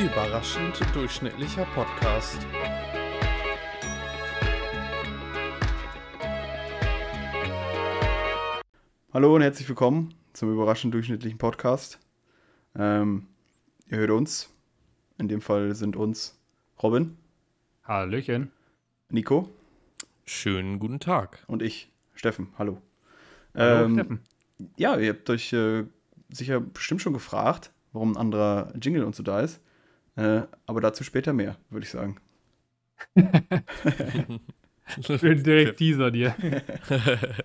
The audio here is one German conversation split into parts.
Überraschend durchschnittlicher Podcast. Hallo und herzlich willkommen zum überraschend durchschnittlichen Podcast. Ähm, ihr hört uns. In dem Fall sind uns Robin. Hallöchen. Nico. Schönen guten Tag. Und ich, Steffen. Hallo. Hallo, ähm, Steffen. Ja, ihr habt euch äh, sicher bestimmt schon gefragt, warum ein anderer Jingle und so da ist. Äh, aber dazu später mehr, würde ich sagen. Schön direkt teasern dir.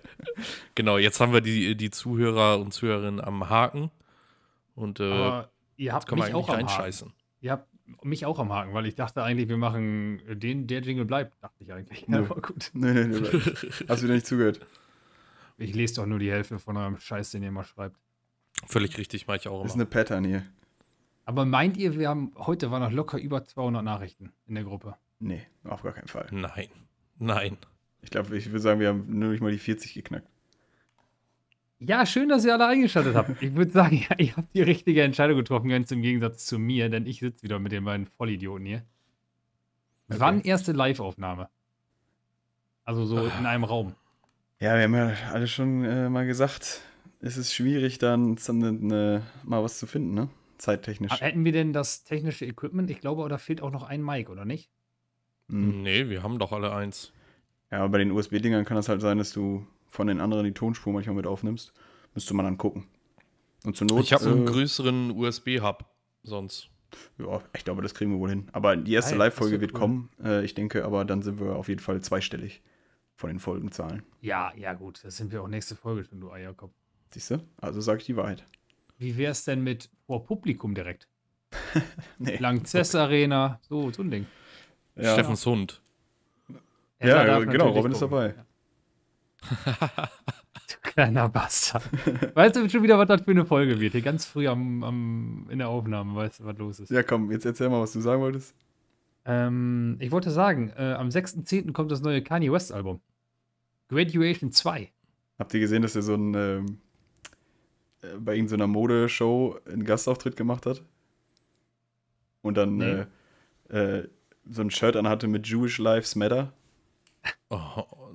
genau, jetzt haben wir die, die Zuhörer und Zuhörerinnen am Haken. Und äh, aber ihr habt jetzt können mich wir eigentlich auch reinscheißen. Haken. Ihr habt mich auch am Haken, weil ich dachte eigentlich, wir machen den, der Jingle bleibt, dachte ich eigentlich. Nö. Aber gut. Nö, nö, nö. Hast du wieder nicht zugehört? Ich lese doch nur die Hälfte von eurem Scheiß, den ihr immer schreibt. Völlig richtig, mache ich auch immer. Ist eine Pattern hier. Aber meint ihr, wir haben heute waren noch locker über 200 Nachrichten in der Gruppe? Nee, auf gar keinen Fall. Nein. Nein. Ich glaube, ich würde sagen, wir haben nur nicht mal die 40 geknackt. Ja, schön, dass ihr alle eingeschaltet habt. Ich würde sagen, ja, ihr habt die richtige Entscheidung getroffen, ganz im Gegensatz zu mir, denn ich sitze wieder mit den beiden Vollidioten hier. Okay. Wann erste Live-Aufnahme? Also so in einem Raum. Ja, wir haben ja alle schon äh, mal gesagt, es ist schwierig, dann, dann äh, mal was zu finden, ne? zeittechnisch. Aber ah, hätten wir denn das technische Equipment? Ich glaube, da fehlt auch noch ein Mic, oder nicht? Mhm. Nee, wir haben doch alle eins. Ja, aber bei den USB-Dingern kann das halt sein, dass du von den anderen die Tonspur manchmal mit aufnimmst. Müsste man dann gucken. Und zur Not. Ich habe äh, einen größeren USB-Hub sonst. Ja, ich glaube, das kriegen wir wohl hin. Aber die erste ah, Live-Folge wird cool. kommen. Äh, ich denke, aber dann sind wir auf jeden Fall zweistellig von den Folgenzahlen. Ja, ja, gut. Das sind wir auch nächste Folge schon, du Eierkopf. Siehst du? Also sage ich die Wahrheit. Wie wäre es denn mit vor Publikum direkt? nee. Langzess Arena, so, so ein Ding. Ja. Steffens Hund. Ja, ja genau, Robin ist dabei. du kleiner Bastard. Weißt du schon wieder, was das für eine Folge wird? Hier ganz früh am, am, in der Aufnahme, weißt du, was los ist. Ja, komm, jetzt erzähl mal, was du sagen wolltest. Ähm, ich wollte sagen, äh, am 6.10. kommt das neue Kanye West-Album. Graduation 2. Habt ihr gesehen, dass er so ein. Ähm äh, bei irgendeiner Modeshow einen Gastauftritt gemacht hat. Und dann nee. äh, äh, so ein Shirt anhatte mit Jewish Lives Matter. Oh,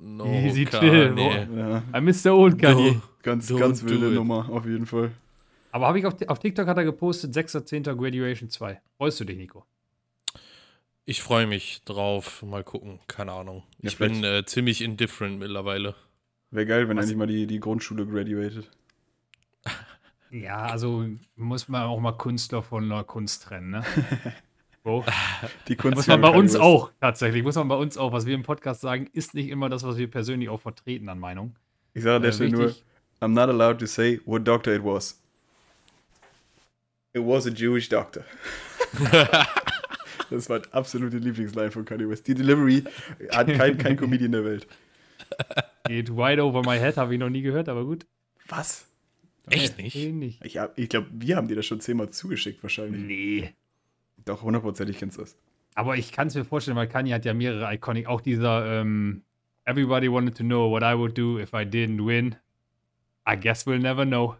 no. Easy chill. Nee. Ja. I miss the old guy. No. Ganz, ganz wilde Nummer, auf jeden Fall. Aber habe ich auf, auf, TikTok hat er gepostet, 6.10. Graduation 2. Freust du dich, Nico? Ich freue mich drauf. Mal gucken. Keine Ahnung. Ja, ich bin äh, ziemlich indifferent mittlerweile. Wäre geil, wenn Was? endlich mal die, die Grundschule graduated. Ja, also muss man auch mal Künstler von der Kunst trennen, ne? So. Die Kunst muss man bei uns auch tatsächlich, muss man bei uns auch, was wir im Podcast sagen, ist nicht immer das, was wir persönlich auch vertreten an Meinung. Ich sage an der äh, Stelle nur, I'm not allowed to say what doctor it was. It was a Jewish doctor. das war die absolute Lieblingsline von Kanye West. Die Delivery hat kein, kein Comedian der Welt. Geht wide over my head, habe ich noch nie gehört, aber gut. Was? Echt nicht? Nee, nicht. Ich, ich glaube, wir haben dir das schon zehnmal zugeschickt wahrscheinlich. Nee. Doch, hundertprozentig kennst du das. Aber ich kann es mir vorstellen, weil Kanye hat ja mehrere Iconic, auch dieser ähm, Everybody wanted to know what I would do if I didn't win. I guess we'll never know.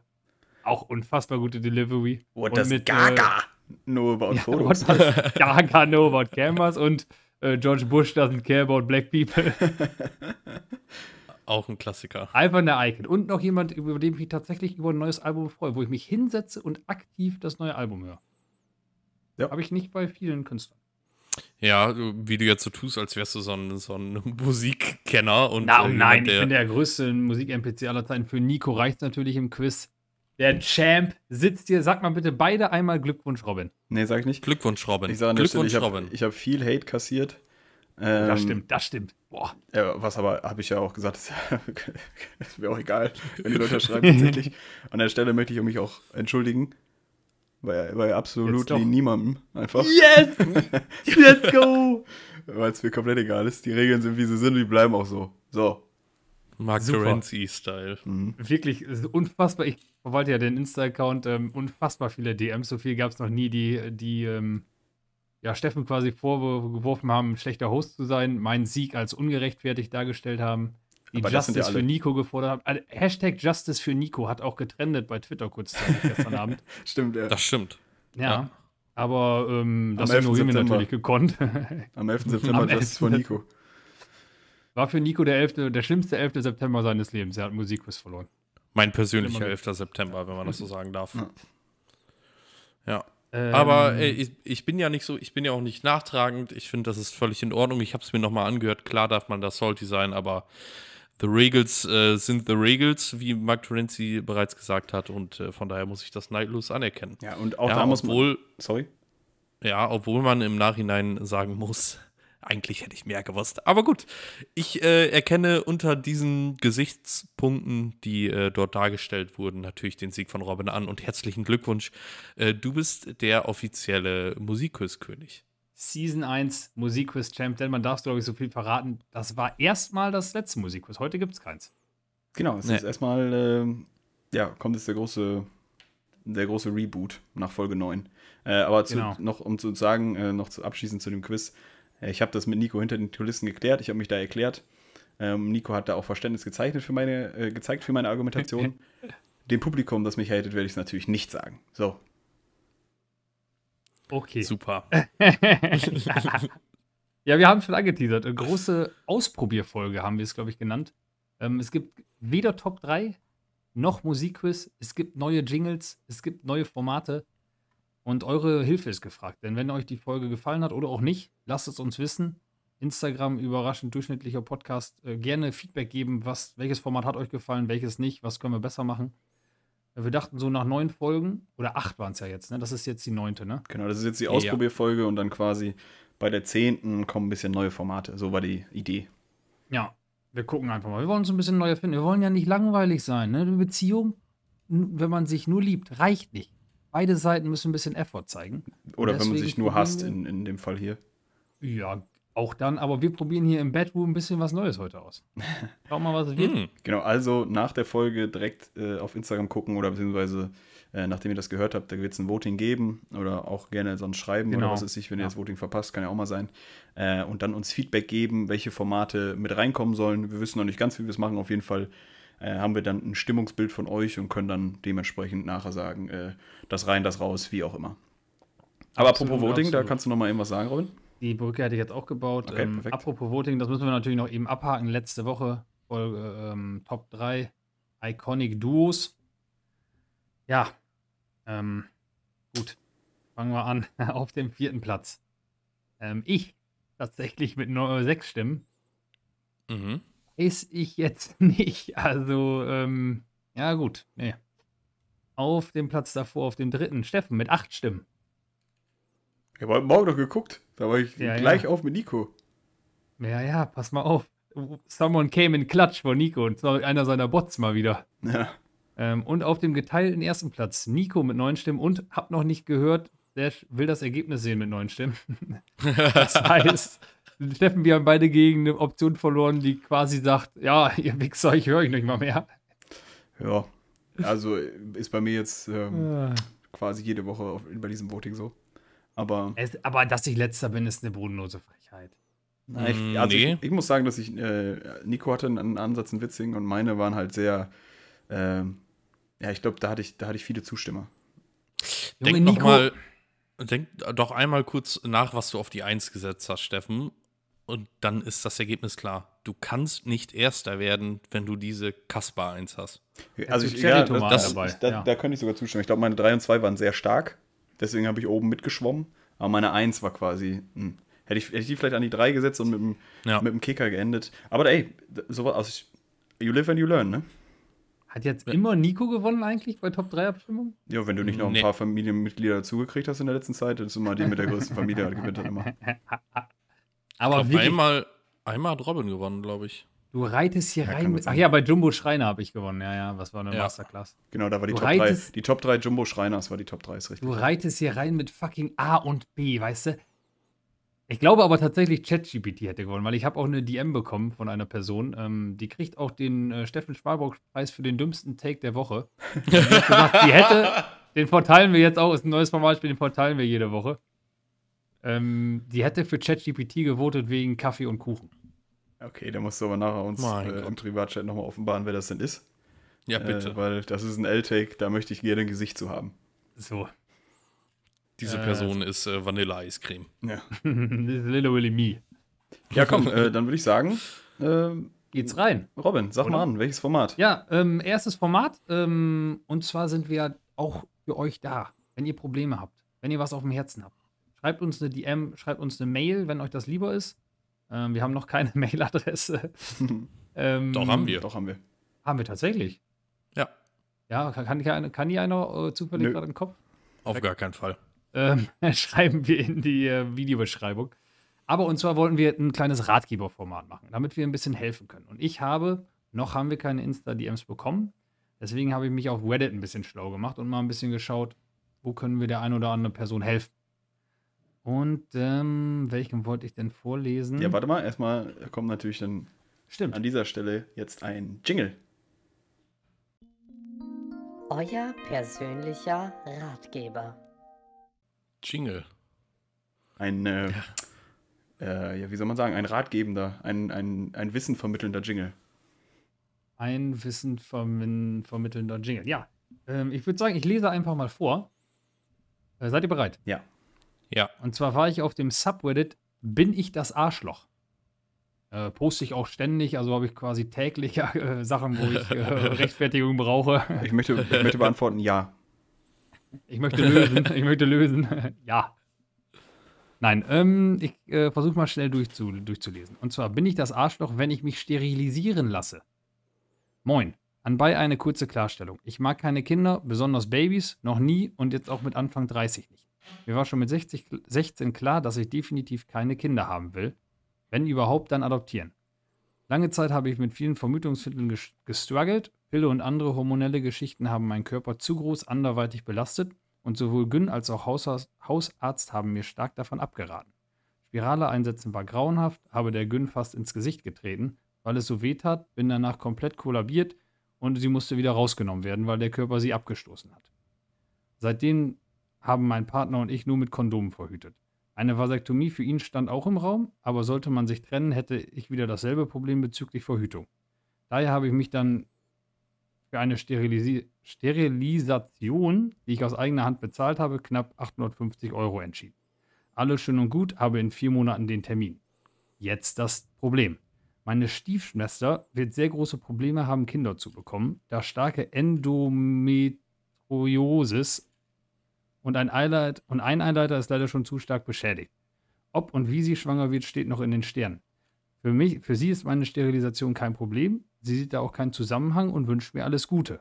Auch unfassbar gute Delivery. What und does mit, äh, Gaga äh, know about ja, photos? What does Gaga know about cameras? Und äh, George Bush doesn't care about black people. Auch ein Klassiker. Alban der Icon. Und noch jemand, über den ich mich tatsächlich über ein neues Album freue, wo ich mich hinsetze und aktiv das neue Album höre. Ja. Habe ich nicht bei vielen Künstlern. Ja, wie du jetzt so tust, als wärst du so ein, so ein Musikkenner. Und Na, äh, nein, ich bin der größte musik mpc aller Zeiten. Für Nico reicht natürlich im Quiz. Der Champ sitzt hier. Sag mal bitte beide einmal Glückwunsch, Robin. Nee, sag ich nicht. Glückwunsch, Robin. Ich sage Glückwunsch, Stelle, ich hab, Robin. Ich habe viel Hate kassiert. Ähm, das stimmt, das stimmt. Boah. Ja, was aber, habe ich ja auch gesagt, ist, ist mir auch egal, wenn die Leute schreiben tatsächlich. An der Stelle möchte ich mich auch entschuldigen. Bei, bei absolut niemandem einfach. Yes! Let's go! Weil es mir komplett egal ist. Die Regeln sind, wie sie sind, die bleiben auch so. So. Mark Terenzi-Style. Mhm. Wirklich, es ist unfassbar. Ich verwalte ja den Insta-Account. Ähm, unfassbar viele DMs. So viel gab es noch nie, die, die ähm, ja, Steffen quasi vorgeworfen haben, schlechter Host zu sein, meinen Sieg als ungerechtfertigt dargestellt haben, die Aber Justice ja für Nico gefordert haben. Also, Hashtag Justice für Nico hat auch getrendet bei Twitter kurzzeitig gestern Abend. Stimmt, ja. Das stimmt. ja. ja. Aber ähm, das ignorieren wir natürlich gekonnt. Am 11. September, Am 11. das von Nico. War für Nico der, 11., der schlimmste 11. September seines Lebens. Er hat Musikquiz verloren. Mein persönlicher 11. September, wenn man das so sagen darf. Ja. ja. Ähm, Aber ey, ich, ich, bin ja nicht so, ich bin ja auch nicht nachtragend. Ich finde, das ist völlig in Ordnung. Ich habe es mir nochmal angehört. Klar darf man da salty sein, aber the Regals äh, sind the Regals, wie Mark Terenzi bereits gesagt hat. Und äh, von daher muss ich das neidlos anerkennen. Ja, und auch ja, da muss man. Sorry? Ja, obwohl man im Nachhinein sagen muss, eigentlich hätte ich mehr gewusst. Aber gut, ich äh, erkenne unter diesen Gesichtspunkten, die äh, dort dargestellt wurden, natürlich den Sieg von Robin an und herzlichen Glückwunsch. Äh, du bist der offizielle Musikquizkönig. Season 1 Musikquiz Champ, denn man darf, glaube ich, so viel verraten. Das war erstmal das letzte Musikquiz. Heute gibt es keins. Genau, es nee. ist erstmal, ähm, ja, kommt jetzt der große, der große Reboot nach Folge 9. Äh, aber zu, genau. noch, um zu sagen, äh, noch zu, abschließend zu dem Quiz äh, ich habe das mit Nico hinter den Kulissen geklärt, ich habe mich da erklärt. Ähm, Nico hat da auch Verständnis gezeichnet für meine, äh, gezeigt für meine Argumentation. Dem Publikum, das mich hatet, werde ich es natürlich nicht sagen. So. Okay. Super. ja, wir haben schon angeteasert. Eine große Ausprobierfolge haben wir es, glaube ich, genannt. Ähm, es gibt weder Top 3 noch Musikquiz. Es gibt neue Jingles. Es gibt neue Formate. Und eure Hilfe ist gefragt. Denn wenn euch die Folge gefallen hat oder auch nicht, lasst es uns wissen. Instagram überraschend durchschnittlicher Podcast. Äh, gerne Feedback geben, was, welches Format hat euch gefallen, welches nicht, was können wir besser machen. Äh, wir dachten so nach neun Folgen, oder acht waren es ja jetzt, ne? Das ist jetzt die neunte, ne? Genau, das ist jetzt die Ausprobierfolge ja. und dann quasi bei der zehnten kommen ein bisschen neue Formate. So war die Idee. Ja, wir gucken einfach mal. Wir wollen uns ein bisschen neu erfinden. Wir wollen ja nicht langweilig sein, ne? Eine Beziehung, wenn man sich nur liebt, reicht nicht beide Seiten müssen ein bisschen Effort zeigen. Oder wenn man sich nur hasst, in, in dem Fall hier. Ja, auch dann, aber wir probieren hier im Bedroom ein bisschen was Neues heute aus. Schau mal, was es wird. Hm. Genau, also nach der Folge direkt äh, auf Instagram gucken oder beziehungsweise äh, nachdem ihr das gehört habt, da wird es ein Voting geben oder auch gerne sonst schreiben genau. oder was ist ich, wenn ja. ihr das Voting verpasst, kann ja auch mal sein. Äh, und dann uns Feedback geben, welche Formate mit reinkommen sollen. Wir wissen noch nicht ganz, wie wir es machen, auf jeden Fall äh, haben wir dann ein Stimmungsbild von euch und können dann dementsprechend nachher sagen, äh, das rein, das raus, wie auch immer. Aber absolut, apropos Voting, absolut. da kannst du noch mal irgendwas sagen, Robin? Die Brücke hatte ich jetzt auch gebaut. Okay, ähm, apropos Voting, das müssen wir natürlich noch eben abhaken. Letzte Woche Folge ähm, Top 3 Iconic Duos. Ja, ähm, gut. Fangen wir an. Auf dem vierten Platz. Ähm, ich tatsächlich mit nur, äh, sechs Stimmen. Mhm weiß ich jetzt nicht. Also, ähm, ja gut, nee. Auf dem Platz davor, auf dem dritten, Steffen mit acht Stimmen. Ich habe heute Morgen noch geguckt. Da war ich ja, gleich ja. auf mit Nico. Ja, ja, pass mal auf. Someone came in Klatsch von Nico und zwar einer seiner Bots mal wieder. Ja. Ähm, und auf dem geteilten ersten Platz Nico mit neun Stimmen und hab noch nicht gehört, der will das Ergebnis sehen mit neun Stimmen. das heißt, Steffen, wir haben beide gegen eine Option verloren, die quasi sagt, ja, ihr Wichser, ich höre euch nicht mal mehr. Ja, also ist bei mir jetzt ähm, ah. quasi jede Woche auf, bei diesem Voting so. Aber, es, aber dass ich letzter bin, ist eine bodenlose Frechheit. Na, ich, mm, also nee. ich, ich, muss sagen, dass ich, äh, Nico hatte einen Ansatz in Witzing und meine waren halt sehr, äh, ja, ich glaube, da hatte ich, da hatte ich viele Zustimmer. Denk Junge, Nico. Mal, denk doch einmal kurz nach, was du auf die Eins gesetzt hast, Steffen. Und dann ist das Ergebnis klar. Du kannst nicht Erster werden, wenn du diese Kaspar 1 hast. Also, ich, ja, das, dabei. Da, ja. da könnte ich sogar zustimmen. Ich glaube, meine 3 und 2 waren sehr stark. Deswegen habe ich oben mitgeschwommen. Aber meine 1 war quasi. Mh. Hm. Hätte ich, hätte ich die vielleicht an die 3 gesetzt und mit dem, ja. mit dem Kicker geendet. Aber ey, sowas. Also you live and you learn, ne? Hat jetzt immer Nico gewonnen eigentlich bei Top 3 Abstimmung? Ja, wenn du nicht noch ein nee. paar Familienmitglieder dazugekriegt hast in der letzten Zeit, dann ist immer die mit der größten Familie, halt gewinnt dann immer. Aber ich glaub, wirklich, einmal, einmal hat Robin gewonnen, glaube ich. Du reitest hier ja, rein mit. Ach ja, bei Jumbo Schreiner habe ich gewonnen. Ja, ja, was war eine ja. Masterclass. Genau, da war die du Top 3. Die Top 3 Jumbo Schreiners war die Top 3, ist richtig. Du reitest hier rein mit fucking A und B, weißt du? Ich glaube aber tatsächlich, ChatGPT hätte gewonnen, weil ich habe auch eine DM bekommen von einer Person. Ähm, die kriegt auch den äh, Steffen Sparburg-Preis für den dümmsten Take der Woche. die, hätte, den verteilen wir jetzt auch, ist ein neues Formalspiel, den verteilen wir jede Woche. Ähm, die hätte für ChatGPT gewotet wegen Kaffee und Kuchen. Okay, da musst du aber nachher uns äh, im Privatchat nochmal offenbaren, wer das denn ist. Ja, äh, bitte. Äh, weil das ist ein L-Take, da möchte ich gerne ein Gesicht zu haben. So. Diese äh, Person ist äh, Vanille-Eiscreme. Ja. Little Willy Me. Ja, komm, äh, dann würde ich sagen. Ähm, Geht's rein. Robin, sag Oder? mal an, welches Format? Ja, ähm, erstes Format. Ähm, und zwar sind wir auch für euch da, wenn ihr Probleme habt, wenn ihr was auf dem Herzen habt schreibt uns eine DM, schreibt uns eine Mail, wenn euch das lieber ist. Ähm, wir haben noch keine Mailadresse. ähm, Doch haben wir. Doch haben wir. Haben wir tatsächlich. Ja. Ja, kann, kann, kann die einer äh, zufällig gerade im Kopf? Auf gar keinen Fall. Ähm, schreiben wir in die äh, Videobeschreibung. Aber und zwar wollten wir ein kleines Ratgeberformat machen, damit wir ein bisschen helfen können. Und ich habe, noch haben wir keine Insta-DMs bekommen. Deswegen habe ich mich auf Reddit ein bisschen schlau gemacht und mal ein bisschen geschaut, wo können wir der einen oder anderen Person helfen. Und ähm, welchen wollte ich denn vorlesen? Ja, warte mal, erstmal kommt natürlich dann Stimmt. an dieser Stelle jetzt ein Jingle. Euer persönlicher Ratgeber. Jingle. Ein, äh, ja. Äh, ja, wie soll man sagen, ein ratgebender, ein, ein, ein Wissen vermittelnder Jingle. Ein Wissen vermittelnder Jingle, ja. Ähm, ich würde sagen, ich lese einfach mal vor. Äh, seid ihr bereit? Ja. Ja. Und zwar war ich auf dem Subreddit, bin ich das Arschloch? Äh, poste ich auch ständig, also habe ich quasi täglich äh, Sachen, wo ich äh, Rechtfertigung brauche. Ich möchte, ich möchte beantworten, ja. Ich möchte lösen, ich möchte lösen, ja. Nein, ähm, ich äh, versuche mal schnell durchzu, durchzulesen. Und zwar bin ich das Arschloch, wenn ich mich sterilisieren lasse. Moin. Anbei eine kurze Klarstellung. Ich mag keine Kinder, besonders Babys, noch nie und jetzt auch mit Anfang 30 nicht. Mir war schon mit 60, 16 klar, dass ich definitiv keine Kinder haben will. Wenn überhaupt, dann adoptieren. Lange Zeit habe ich mit vielen Vermütungsmitteln gestruggelt. Pille und andere hormonelle Geschichten haben meinen Körper zu groß anderweitig belastet und sowohl Gyn als auch Hausarzt haben mir stark davon abgeraten. Spirale einsetzen war grauenhaft, habe der Gyn fast ins Gesicht getreten, weil es so weh tat, bin danach komplett kollabiert und sie musste wieder rausgenommen werden, weil der Körper sie abgestoßen hat. Seitdem haben mein Partner und ich nur mit Kondomen verhütet. Eine Vasektomie für ihn stand auch im Raum, aber sollte man sich trennen, hätte ich wieder dasselbe Problem bezüglich Verhütung. Daher habe ich mich dann für eine Sterilisi Sterilisation, die ich aus eigener Hand bezahlt habe, knapp 850 Euro entschieden. Alles schön und gut, habe in vier Monaten den Termin. Jetzt das Problem. Meine Stiefschwester wird sehr große Probleme haben, Kinder zu bekommen, da starke Endometriosis und ein, Eileid und ein Einleiter ist leider schon zu stark beschädigt. Ob und wie sie schwanger wird, steht noch in den Sternen. Für, mich, für sie ist meine Sterilisation kein Problem, sie sieht da auch keinen Zusammenhang und wünscht mir alles Gute.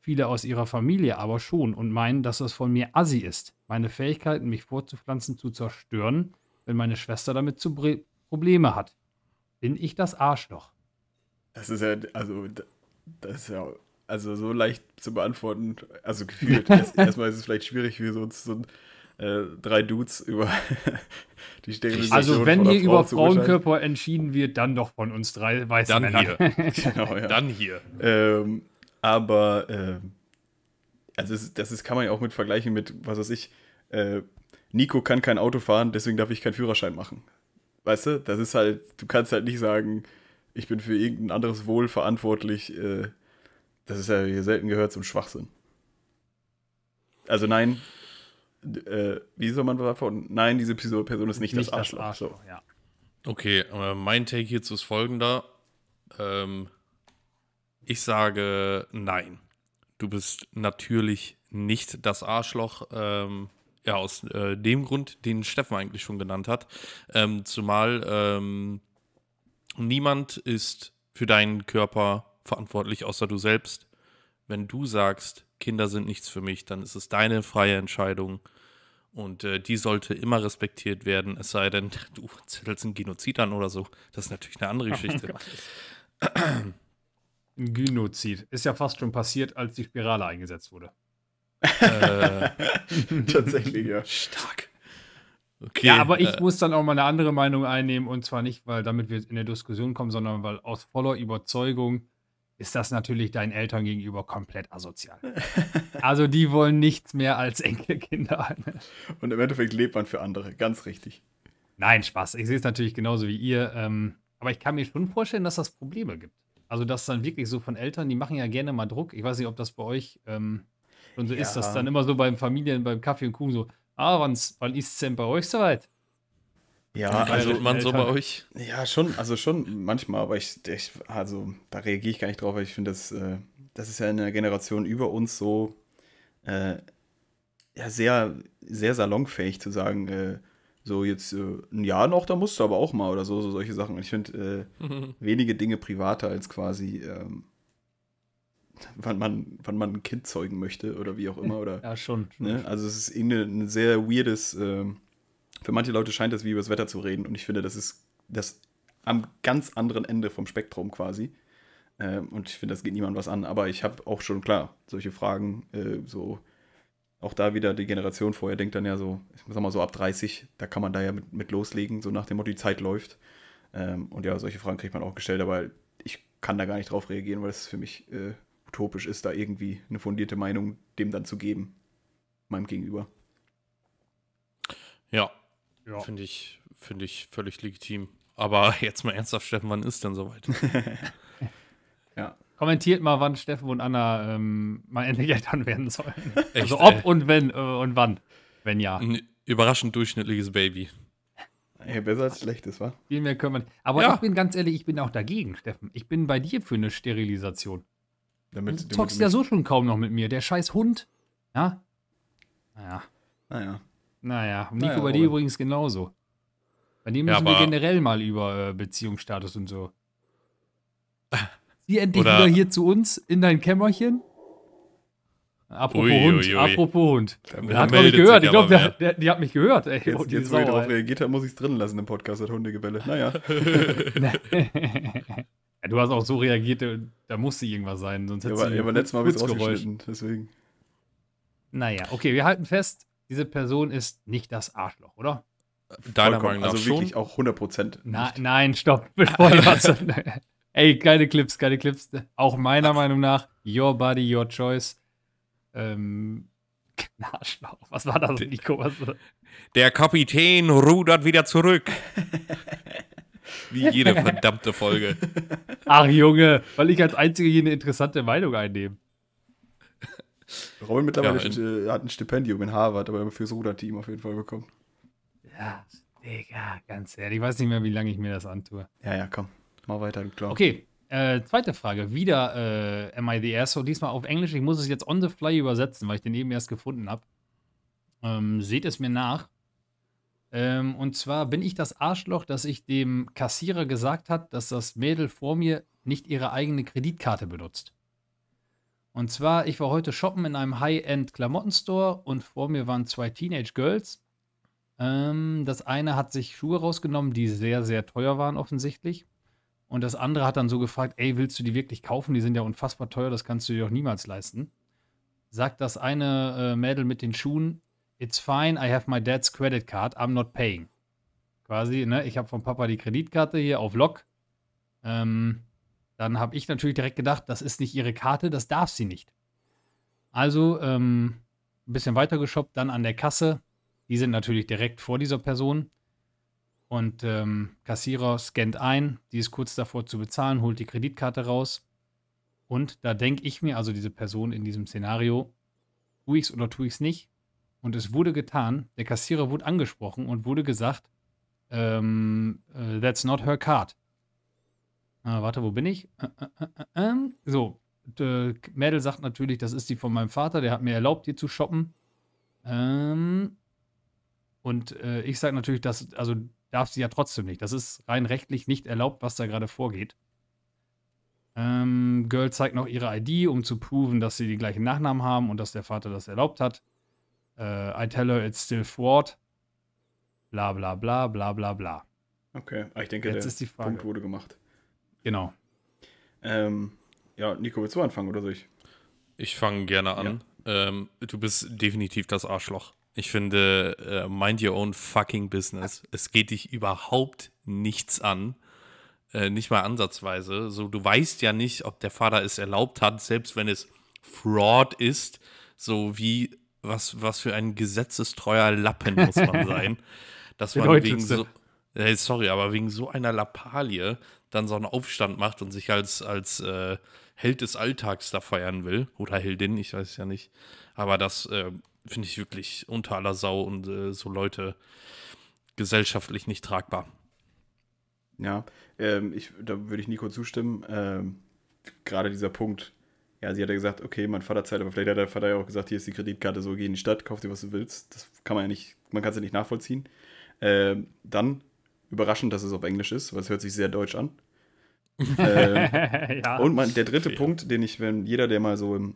Viele aus ihrer Familie aber schon und meinen, dass das von mir assi ist, meine Fähigkeiten, mich vorzupflanzen, zu zerstören, wenn meine Schwester damit zu Probleme hat. Bin ich das Arschloch? Das ist ja, also, das ist ja also so leicht zu beantworten, also gefühlt. erstmal ist es vielleicht schwierig, wie sonst so äh, drei Dudes über die Sterilisation Also wenn hier Frau über Frauenkörper entschieden wird, dann doch von uns drei weißen dann Männern. Hier. genau, ja. Dann hier. Ähm, aber äh, also das, das kann man ja auch mit vergleichen mit, was weiß ich, äh, Nico kann kein Auto fahren, deswegen darf ich keinen Führerschein machen. Weißt du, das ist halt, du kannst halt nicht sagen, ich bin für irgendein anderes Wohl verantwortlich, äh, das ist ja hier selten gehört zum Schwachsinn. Also nein, äh, wie soll man davon? Nein, diese Person ist nicht, nicht das Arschloch. Das Arschloch so. ja. Okay, äh, mein Take hierzu ist folgender. Ähm, ich sage nein. Du bist natürlich nicht das Arschloch. Ähm, ja, aus äh, dem Grund, den Steffen eigentlich schon genannt hat. Ähm, zumal ähm, niemand ist für deinen Körper verantwortlich außer du selbst. Wenn du sagst, Kinder sind nichts für mich, dann ist es deine freie Entscheidung. Und äh, die sollte immer respektiert werden, es sei denn, du zettelst einen Genozid an oder so. Das ist natürlich eine andere oh Geschichte. Oh Ein Genozid. Ist ja fast schon passiert, als die Spirale eingesetzt wurde. äh, Tatsächlich, ja. Stark. Okay, ja, aber ich äh, muss dann auch mal eine andere Meinung einnehmen und zwar nicht, weil damit wir in der Diskussion kommen, sondern weil aus voller Überzeugung ist das natürlich deinen Eltern gegenüber komplett asozial. also die wollen nichts mehr als Enkelkinder. Und im Endeffekt lebt man für andere, ganz richtig. Nein, Spaß. Ich sehe es natürlich genauso wie ihr. Ähm, aber ich kann mir schon vorstellen, dass das Probleme gibt. Also das dann wirklich so von Eltern, die machen ja gerne mal Druck. Ich weiß nicht, ob das bei euch ähm, schon so ja. ist, dass dann immer so beim Familien, beim Kaffee und Kuchen so, ah, wann ist es denn bei euch soweit? Ja, also man so bei euch. Ja, schon, also schon manchmal, aber ich, ich also da reagiere ich gar nicht drauf, weil ich finde, das, äh, das ist ja in der Generation über uns so äh, ja, sehr, sehr salonfähig zu sagen, äh, so jetzt äh, ein Jahr noch, da musst du aber auch mal oder so, so solche Sachen. ich finde mhm. Äh, wenige Dinge privater als quasi, ähm, wann, man, wann man ein Kind zeugen möchte oder wie auch immer. Oder, ja, schon. Ne? Also es ist irgendein sehr weirdes. Ähm, für manche Leute scheint das wie über das Wetter zu reden und ich finde, das ist das am ganz anderen Ende vom Spektrum quasi. Ähm, und ich finde, das geht niemandem was an. Aber ich habe auch schon, klar, solche Fragen, äh, so auch da wieder die Generation vorher denkt dann ja so, ich sag mal so ab 30, da kann man da ja mit, mit loslegen, so nach dem Motto, die Zeit läuft. Ähm, und ja, solche Fragen kriegt man auch gestellt, aber ich kann da gar nicht drauf reagieren, weil es für mich äh, utopisch ist, da irgendwie eine fundierte Meinung dem dann zu geben, meinem Gegenüber. Ja, ja. Finde ich, find ich völlig legitim. Aber jetzt mal ernsthaft, Steffen, wann ist denn soweit? ja. Kommentiert mal, wann Steffen und Anna ähm, mal endlich Eltern werden sollen. Echt, also ob ey. und wenn äh, und wann, wenn ja. Ein überraschend durchschnittliches Baby. Ja, besser als schlechtes, wa? Viel mehr können wir Aber ja. ich bin ganz ehrlich, ich bin auch dagegen, Steffen. Ich bin bei dir für eine Sterilisation. Damit, du zockst ja so schon kaum noch mit mir. Der scheiß Hund. Ja? Naja. Naja. Naja, Nico, naja, bei dir übrigens genauso. Bei dem müssen ja, wir generell mal über äh, Beziehungsstatus und so. Sie endlich wieder hier zu uns in dein Kämmerchen. Apropos ui, Hund, ui, ui. apropos Hund. Der hat mich gehört. Ich glaube, die hat mich gehört. Ey, jetzt, jetzt wo ich darauf reagiert habe, muss ich es drin lassen im Podcast, hat Hundegebelle. Naja. du hast auch so reagiert, äh, da musste irgendwas sein. Sonst ja, aber, ja, aber letztes Mal habe ich es rausgeschnitten, deswegen. Naja, okay, wir halten fest, diese Person ist nicht das Arschloch, oder? Äh, Deiner Vollkommen, Meinung nach also schon? wirklich auch 100 Prozent. nein, stopp. Ey, geile Clips, geile Clips. Auch meiner Meinung nach, your body, your choice. Ähm, Arschloch. Was war das, Nico? Was der Kapitän rudert wieder zurück. Wie jede verdammte Folge. Ach Junge, weil ich als einziger hier eine interessante Meinung einnehme. Robin mittlerweile ja, äh, hat ein Stipendium in Harvard, aber fürs Ruderteam auf jeden Fall bekommen. Ja, Digga, ganz ehrlich, ich weiß nicht mehr, wie lange ich mir das antue. Ja, ja, komm, mal weiter, klar. Okay, äh, zweite Frage. Wieder äh, Am I the Asshole? Diesmal auf Englisch. Ich muss es jetzt on the fly übersetzen, weil ich den eben erst gefunden habe. Ähm, seht es mir nach. Ähm, und zwar bin ich das Arschloch, dass ich dem Kassierer gesagt hat, dass das Mädel vor mir nicht ihre eigene Kreditkarte benutzt. Und zwar, ich war heute shoppen in einem High-End-Klamottenstore und vor mir waren zwei Teenage Girls. Ähm, das eine hat sich Schuhe rausgenommen, die sehr, sehr teuer waren offensichtlich. Und das andere hat dann so gefragt, ey, willst du die wirklich kaufen? Die sind ja unfassbar teuer, das kannst du dir doch niemals leisten. Sagt das eine äh, Mädel mit den Schuhen, it's fine, I have my dad's credit card, I'm not paying. Quasi, ne, ich habe vom Papa die Kreditkarte hier auf Lock. Ähm, dann habe ich natürlich direkt gedacht, das ist nicht ihre Karte, das darf sie nicht. Also ähm, ein bisschen weiter geshoppt, dann an der Kasse. Die sind natürlich direkt vor dieser Person. Und ähm, Kassierer scannt ein, die ist kurz davor zu bezahlen, holt die Kreditkarte raus. Und da denke ich mir, also diese Person in diesem Szenario, tue ich es oder tue ich es nicht? Und es wurde getan, der Kassierer wurde angesprochen und wurde gesagt, ähm, äh, that's not her card. Ah, warte, wo bin ich? Äh, äh, äh, so, Mädel sagt natürlich, das ist die von meinem Vater, der hat mir erlaubt, hier zu shoppen. Ähm, und äh, ich sage natürlich, dass, also darf sie ja trotzdem nicht. Das ist rein rechtlich nicht erlaubt, was da gerade vorgeht. Ähm, Girl zeigt noch ihre ID, um zu proven, dass sie den gleichen Nachnamen haben und dass der Vater das erlaubt hat. Äh, I tell her it's still fraud. Bla bla bla bla bla bla. Okay, ah, ich denke, Jetzt der ist die Frage. Punkt wurde gemacht. Genau. Ähm, ja, Nico, willst du anfangen oder soll ich? Ich fange gerne an. Ja. Ähm, du bist definitiv das Arschloch. Ich finde, äh, mind your own fucking business. Es geht dich überhaupt nichts an. Äh, nicht mal ansatzweise. So, du weißt ja nicht, ob der Vater es erlaubt hat, selbst wenn es Fraud ist. So wie, was, was für ein gesetzestreuer Lappen muss man sein. Das war wegen so. Äh, sorry, aber wegen so einer Lappalie dann so einen Aufstand macht und sich als, als äh, Held des Alltags da feiern will. Oder Heldin, ich weiß ja nicht. Aber das äh, finde ich wirklich unter aller Sau und äh, so Leute gesellschaftlich nicht tragbar. Ja, ähm, ich, da würde ich Nico zustimmen. Ähm, Gerade dieser Punkt, ja, sie hat ja gesagt, okay, mein Vater zahlt, aber vielleicht hat der Vater ja auch gesagt, hier ist die Kreditkarte, so geh in die Stadt, kauf dir, was du willst. Das kann man ja nicht, man kann es ja nicht nachvollziehen. Ähm, dann Überraschend, dass es auf Englisch ist, weil es hört sich sehr deutsch an. ähm, ja. Und man, der dritte ja. Punkt, den ich, wenn jeder, der mal so im,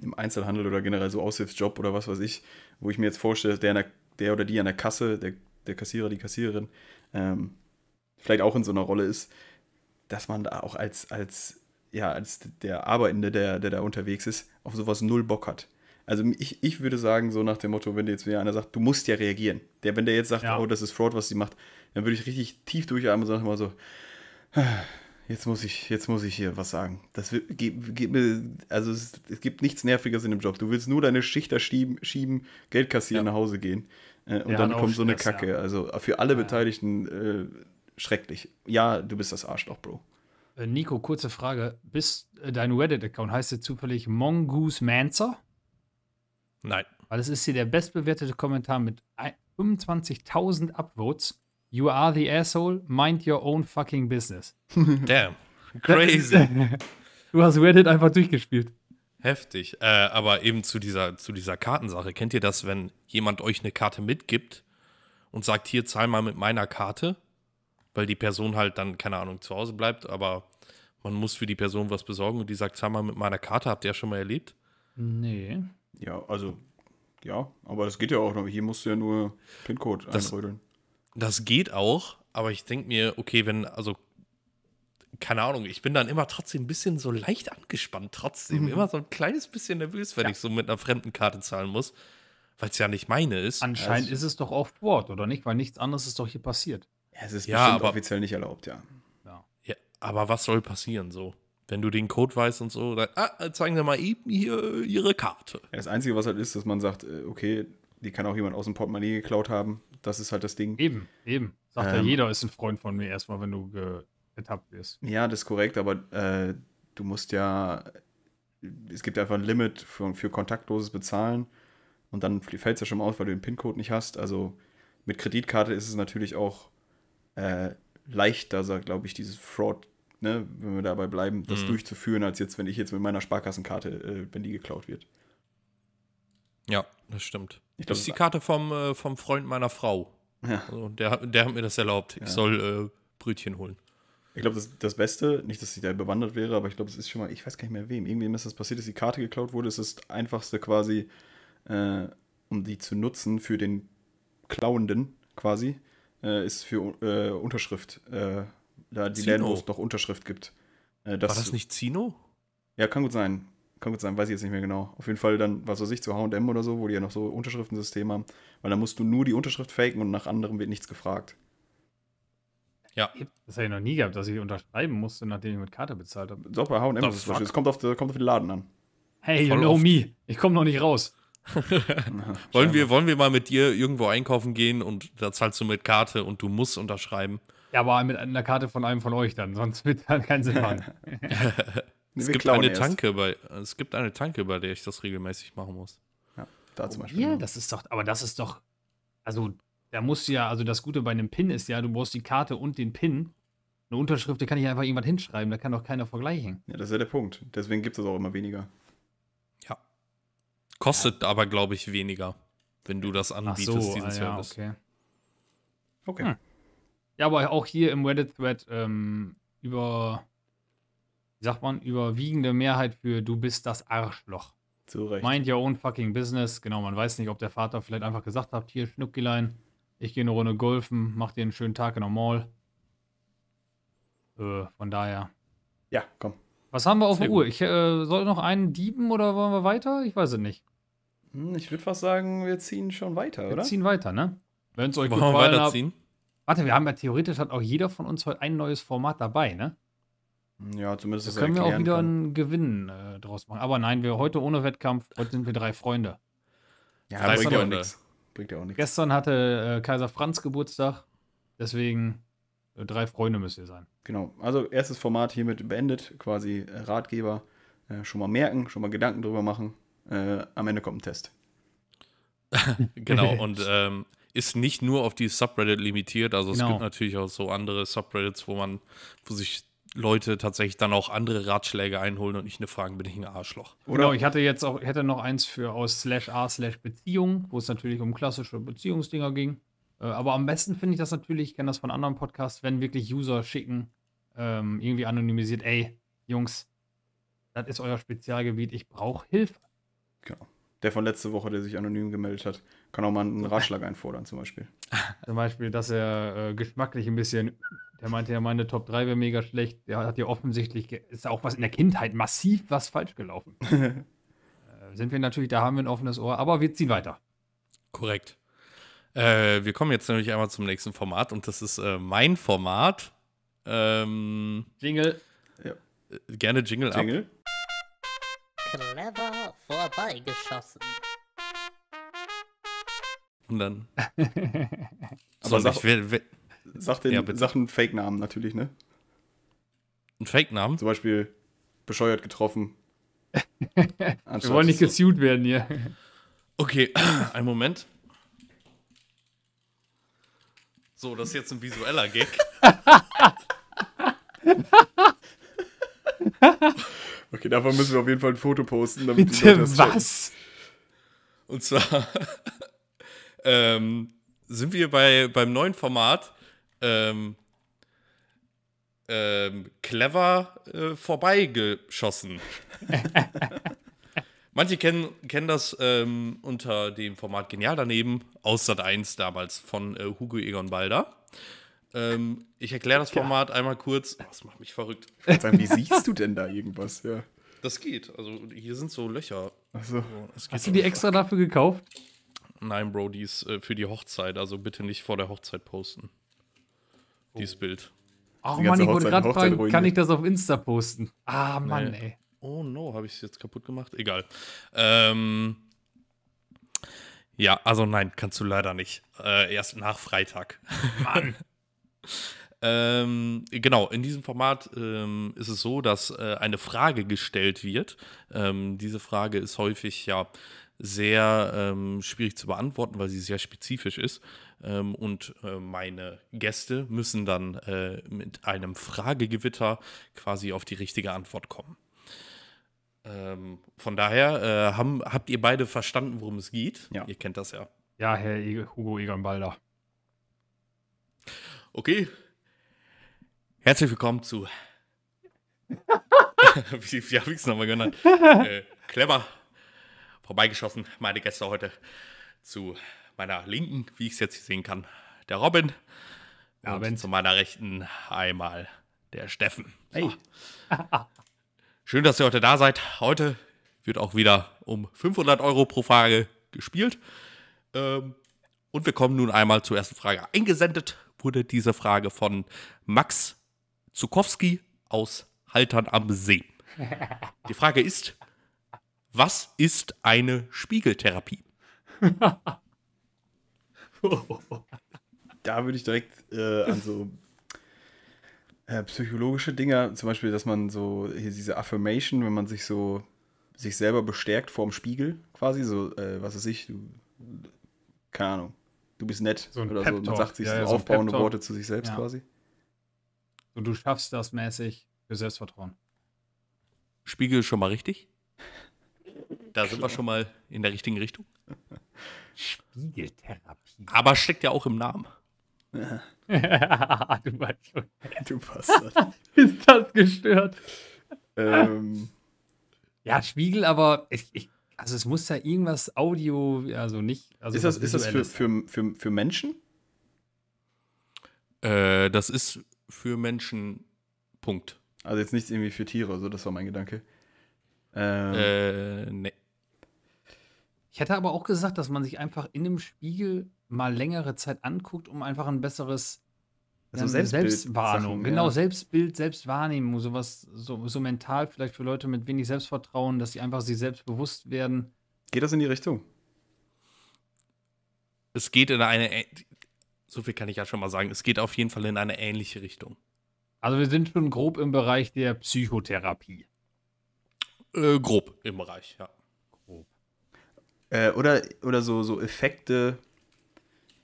im, Einzelhandel oder generell so Aushilfsjob oder was weiß ich, wo ich mir jetzt vorstelle, der, der, der oder die an der Kasse, der, der Kassierer, die Kassiererin, ähm, vielleicht auch in so einer Rolle ist, dass man da auch als, als, ja, als der Arbeitende, der, der da unterwegs ist, auf sowas null Bock hat. Also ich, ich würde sagen, so nach dem Motto, wenn dir jetzt wieder einer sagt, du musst ja reagieren. Der, wenn der jetzt sagt, ja. oh, das ist Fraud, was sie macht, dann würde ich richtig tief durchatmen und sagen immer so, jetzt muss ich, jetzt muss ich hier was sagen. Das gibt mir, also es, es, gibt nichts Nerviges in dem Job. Du willst nur deine Schichter schieben, schieben Geld kassieren, ja. nach Hause gehen. Äh, und ja, dann kommt so eine Stress, Kacke. Also für alle Beteiligten äh, schrecklich. Ja, du bist das Arschloch, Bro. Äh, Nico, kurze Frage. Bist äh, dein Reddit-Account heißt jetzt zufällig Mongoose Mancer? Nein. Weil es ist hier der bestbewertete Kommentar mit 25.000 Upvotes. You are the asshole, mind your own fucking business. Damn, crazy. du hast Reddit einfach durchgespielt. Heftig. Äh, aber eben zu dieser, zu dieser Kartensache. Kennt ihr das, wenn jemand euch eine Karte mitgibt und sagt, hier, zahl mal mit meiner Karte? Weil die Person halt dann, keine Ahnung, zu Hause bleibt, aber man muss für die Person was besorgen und die sagt, zahl mal mit meiner Karte. Habt ihr das schon mal erlebt? Nee. Ja, also, ja, aber das geht ja auch noch. Hier musst du ja nur PIN-Code einrödeln. Das geht auch, aber ich denke mir, okay, wenn, also, keine Ahnung, ich bin dann immer trotzdem ein bisschen so leicht angespannt, trotzdem. Mhm. Immer so ein kleines bisschen nervös, wenn ja. ich so mit einer fremden Karte zahlen muss, weil es ja nicht meine ist. Anscheinend also, ist es doch auf Bord, oder nicht? Weil nichts anderes ist doch hier passiert. Ja, es ist ja, bestimmt aber, offiziell nicht erlaubt, ja. ja. Ja, aber was soll passieren so? wenn du den Code weißt und so, dann, ah, zeigen Sie mal eben hier Ihre Karte. Ja, das Einzige, was halt ist, dass man sagt, äh, okay, die kann auch jemand aus dem Portemonnaie geklaut haben. Das ist halt das Ding. Eben, eben. Sagt ähm, ja jeder ist ein Freund von mir erstmal, wenn du getappt wirst. Ja, das ist korrekt, aber äh, du musst ja, es gibt ja einfach ein Limit für, für kontaktloses Bezahlen und dann fällt es ja schon mal aus, weil du den PIN-Code nicht hast. Also mit Kreditkarte ist es natürlich auch äh, leichter, glaube ich, dieses Fraud ne, wenn wir dabei bleiben, das mhm. durchzuführen, als jetzt, wenn ich jetzt mit meiner Sparkassenkarte, äh, wenn die geklaut wird. Ja, das stimmt. Ich glaub, das ist die äh, Karte vom, äh, vom Freund meiner Frau. Ja. Also der, der hat mir das erlaubt. Ja. Ich soll äh, Brötchen holen. Ich glaube, das, das Beste, nicht, dass ich da bewandert wäre, aber ich glaube, es ist schon mal, ich weiß gar nicht mehr wem, irgendwem ist das passiert, dass die Karte geklaut wurde. Es ist das einfachste quasi, äh, um die zu nutzen für den Klauenden quasi, äh, ist für äh, Unterschrift da die Zino. Läden, wo es doch Unterschrift gibt. Äh, war das nicht Zino? Ja, kann gut sein. Kann gut sein, weiß ich jetzt nicht mehr genau. Auf jeden Fall dann, was weiß ich, zu HM oder so, wo die ja noch so Unterschriftensystem haben. Weil da musst du nur die Unterschrift faken und nach anderem wird nichts gefragt. Ja. Das hätte ich noch nie gehabt, dass ich unterschreiben musste, nachdem ich mit Karte bezahlt habe. Doch, bei HM ist es Es kommt auf, kommt auf den Laden an. Hey, you know me. Ich komme noch nicht raus. wollen, wir, wollen wir mal mit dir irgendwo einkaufen gehen und da zahlst du mit Karte und du musst unterschreiben? Ja, aber mit einer Karte von einem von euch dann, sonst wird da keinen Sinn machen. es, gibt eine Tanke bei, es gibt eine Tanke, bei der ich das regelmäßig machen muss. Ja, da oh, zum Beispiel. Ja, das ist doch, aber das ist doch, also da musst du ja, also das Gute bei einem Pin ist ja, du brauchst die Karte und den Pin. Eine Unterschrift, da kann ich einfach irgendwas hinschreiben, da kann doch keiner vergleichen. Ja, das ist ja der Punkt. Deswegen gibt es auch immer weniger. Ja. Kostet ja. aber, glaube ich, weniger, wenn du das anbietest, Ach so, diesen ah, ja, Service. Okay. Okay. Hm. Ja, aber auch hier im Reddit-Thread ähm, über, wie sagt man, überwiegende Mehrheit für du bist das Arschloch. Zurecht. Mind your own fucking business. Genau, man weiß nicht, ob der Vater vielleicht einfach gesagt hat, hier Schnuckilein, ich gehe eine Runde golfen, mach dir einen schönen Tag in der Mall. Äh, von daher. Ja, komm. Was haben wir auf der Uhr? Ich äh, soll noch einen dieben oder wollen wir weiter? Ich weiß es nicht. Hm, ich würde fast sagen, wir ziehen schon weiter, wir oder? Wir ziehen weiter, ne? Wenn es euch Wollen gefallen hat. Warte, wir haben ja theoretisch hat auch jeder von uns heute ein neues Format dabei, ne? Ja, zumindest. Da können wir auch wieder kann. einen Gewinn äh, draus machen. Aber nein, wir heute ohne Wettkampf, heute sind wir drei Freunde. Ja, drei bringt ja auch nichts. Bringt ja auch nichts. Gestern hatte äh, Kaiser Franz Geburtstag, deswegen äh, drei Freunde müsst ihr sein. Genau, also erstes Format hiermit beendet, quasi äh, Ratgeber. Äh, schon mal merken, schon mal Gedanken drüber machen. Äh, am Ende kommt ein Test. genau, und ähm, ist nicht nur auf die Subreddit limitiert. Also genau. es gibt natürlich auch so andere Subreddits, wo man, wo sich Leute tatsächlich dann auch andere Ratschläge einholen und nicht eine Frage, bin ich ein Arschloch. Oder genau, ich hatte jetzt auch, hätte noch eins für aus slash a slash Beziehung, wo es natürlich um klassische Beziehungsdinger ging. Äh, aber am besten finde ich das natürlich, ich kenne das von anderen Podcasts, wenn wirklich User schicken, ähm, irgendwie anonymisiert, ey, Jungs, das ist euer Spezialgebiet, ich brauche Hilfe. Genau der von letzte Woche, der sich anonym gemeldet hat, kann auch mal einen Ratschlag einfordern, zum Beispiel. zum Beispiel, dass er äh, geschmacklich ein bisschen, der meinte ja, meine Top 3 wäre mega schlecht. Der hat ja offensichtlich, ist auch was in der Kindheit massiv was falsch gelaufen. äh, sind wir natürlich, da haben wir ein offenes Ohr, aber wir ziehen weiter. Korrekt. Äh, wir kommen jetzt nämlich einmal zum nächsten Format und das ist äh, mein Format. Ähm, Jingle. Ja. Äh, gerne Jingle, Jingle. ab. Clever vorbeigeschossen. Und dann. Aber sag, ich, wer, wer, sag den ja, Sachen Fake-Namen natürlich, ne? Ein Fake-Namen? Zum Beispiel bescheuert getroffen. Wir wollen nicht gesued werden hier. Okay, einen Moment. So, das ist jetzt ein visueller Gag. Okay, davon müssen wir auf jeden Fall ein Foto posten. Damit Bitte die was? Checken. Und zwar ähm, sind wir bei, beim neuen Format ähm, ähm, clever äh, vorbeigeschossen. Manche kennen, kennen das ähm, unter dem Format Genial daneben, aus Sat 1 damals von äh, Hugo Egon Balder. Ähm, ich erkläre das Format ja. einmal kurz. Oh, das macht mich verrückt. Sagen, wie siehst du denn da irgendwas? Ja. Das geht. Also hier sind so Löcher. So. Also, Hast du die extra Fuck. dafür gekauft? Nein, Bro, die ist äh, für die Hochzeit. Also bitte nicht vor der Hochzeit posten. Oh. Dieses Bild. Oh Mann, ich wollte gerade fragen, kann ich das auf Insta posten? Ah, Mann, nee. ey. Oh no, habe ich es jetzt kaputt gemacht? Egal. Ähm, ja, also nein, kannst du leider nicht. Äh, erst nach Freitag. Mann. Ähm, genau, in diesem Format ähm, ist es so, dass äh, eine Frage gestellt wird. Ähm, diese Frage ist häufig ja sehr ähm, schwierig zu beantworten, weil sie sehr spezifisch ist. Ähm, und äh, meine Gäste müssen dann äh, mit einem Fragegewitter quasi auf die richtige Antwort kommen. Ähm, von daher äh, haben, habt ihr beide verstanden, worum es geht. Ja. Ihr kennt das ja. Ja, Herr e-, Hugo Egon Balder. Okay. Herzlich willkommen zu. wie wie habe ich es nochmal genannt? Äh, clever. Vorbeigeschossen, meine Gäste heute. Zu meiner Linken, wie ich es jetzt sehen kann, der Robin. Ja, und zu meiner Rechten einmal der Steffen. So. Hey. Schön, dass ihr heute da seid. Heute wird auch wieder um 500 Euro pro Frage gespielt. Ähm, und wir kommen nun einmal zur ersten Frage eingesendet wurde diese Frage von Max Zukowski aus Haltern am See. Die Frage ist, was ist eine Spiegeltherapie? da würde ich direkt äh, an so äh, psychologische Dinge, zum Beispiel, dass man so hier diese Affirmation, wenn man sich so sich selber bestärkt vorm Spiegel, quasi so, äh, was weiß ich, du, keine Ahnung, du bist nett. So ein oder so. Man sagt sich ja, so ja, aufbauende so Worte zu sich selbst ja. quasi. Und du schaffst das mäßig für Selbstvertrauen. Spiegel schon mal richtig? Da sind wir schon mal in der richtigen Richtung. Spiegeltherapie. Aber steckt ja auch im Namen. Ja. du Bastard. Du Bastard. Ist das gestört? Ähm. Ja, Spiegel, aber ich, ich, also es muss ja irgendwas Audio, also nicht. Also ist das, ist das für, für, für, für Menschen? Äh, das ist für Menschen. Punkt. Also jetzt nichts irgendwie für Tiere, so das war mein Gedanke. Ähm, äh, nee. Ich hätte aber auch gesagt, dass man sich einfach in einem Spiegel mal längere Zeit anguckt, um einfach ein besseres also ja, Selbstwahrnehmung, ja. genau, Selbstbild, Selbstwahrnehmung, sowas, so, so mental vielleicht für Leute mit wenig Selbstvertrauen, dass sie einfach sich selbst bewusst werden. Geht das in die Richtung? Es geht in eine, so viel kann ich ja schon mal sagen, es geht auf jeden Fall in eine ähnliche Richtung. Also wir sind schon grob im Bereich der Psychotherapie. Äh, grob im Bereich, ja. Grob. Äh, oder oder so, so Effekte,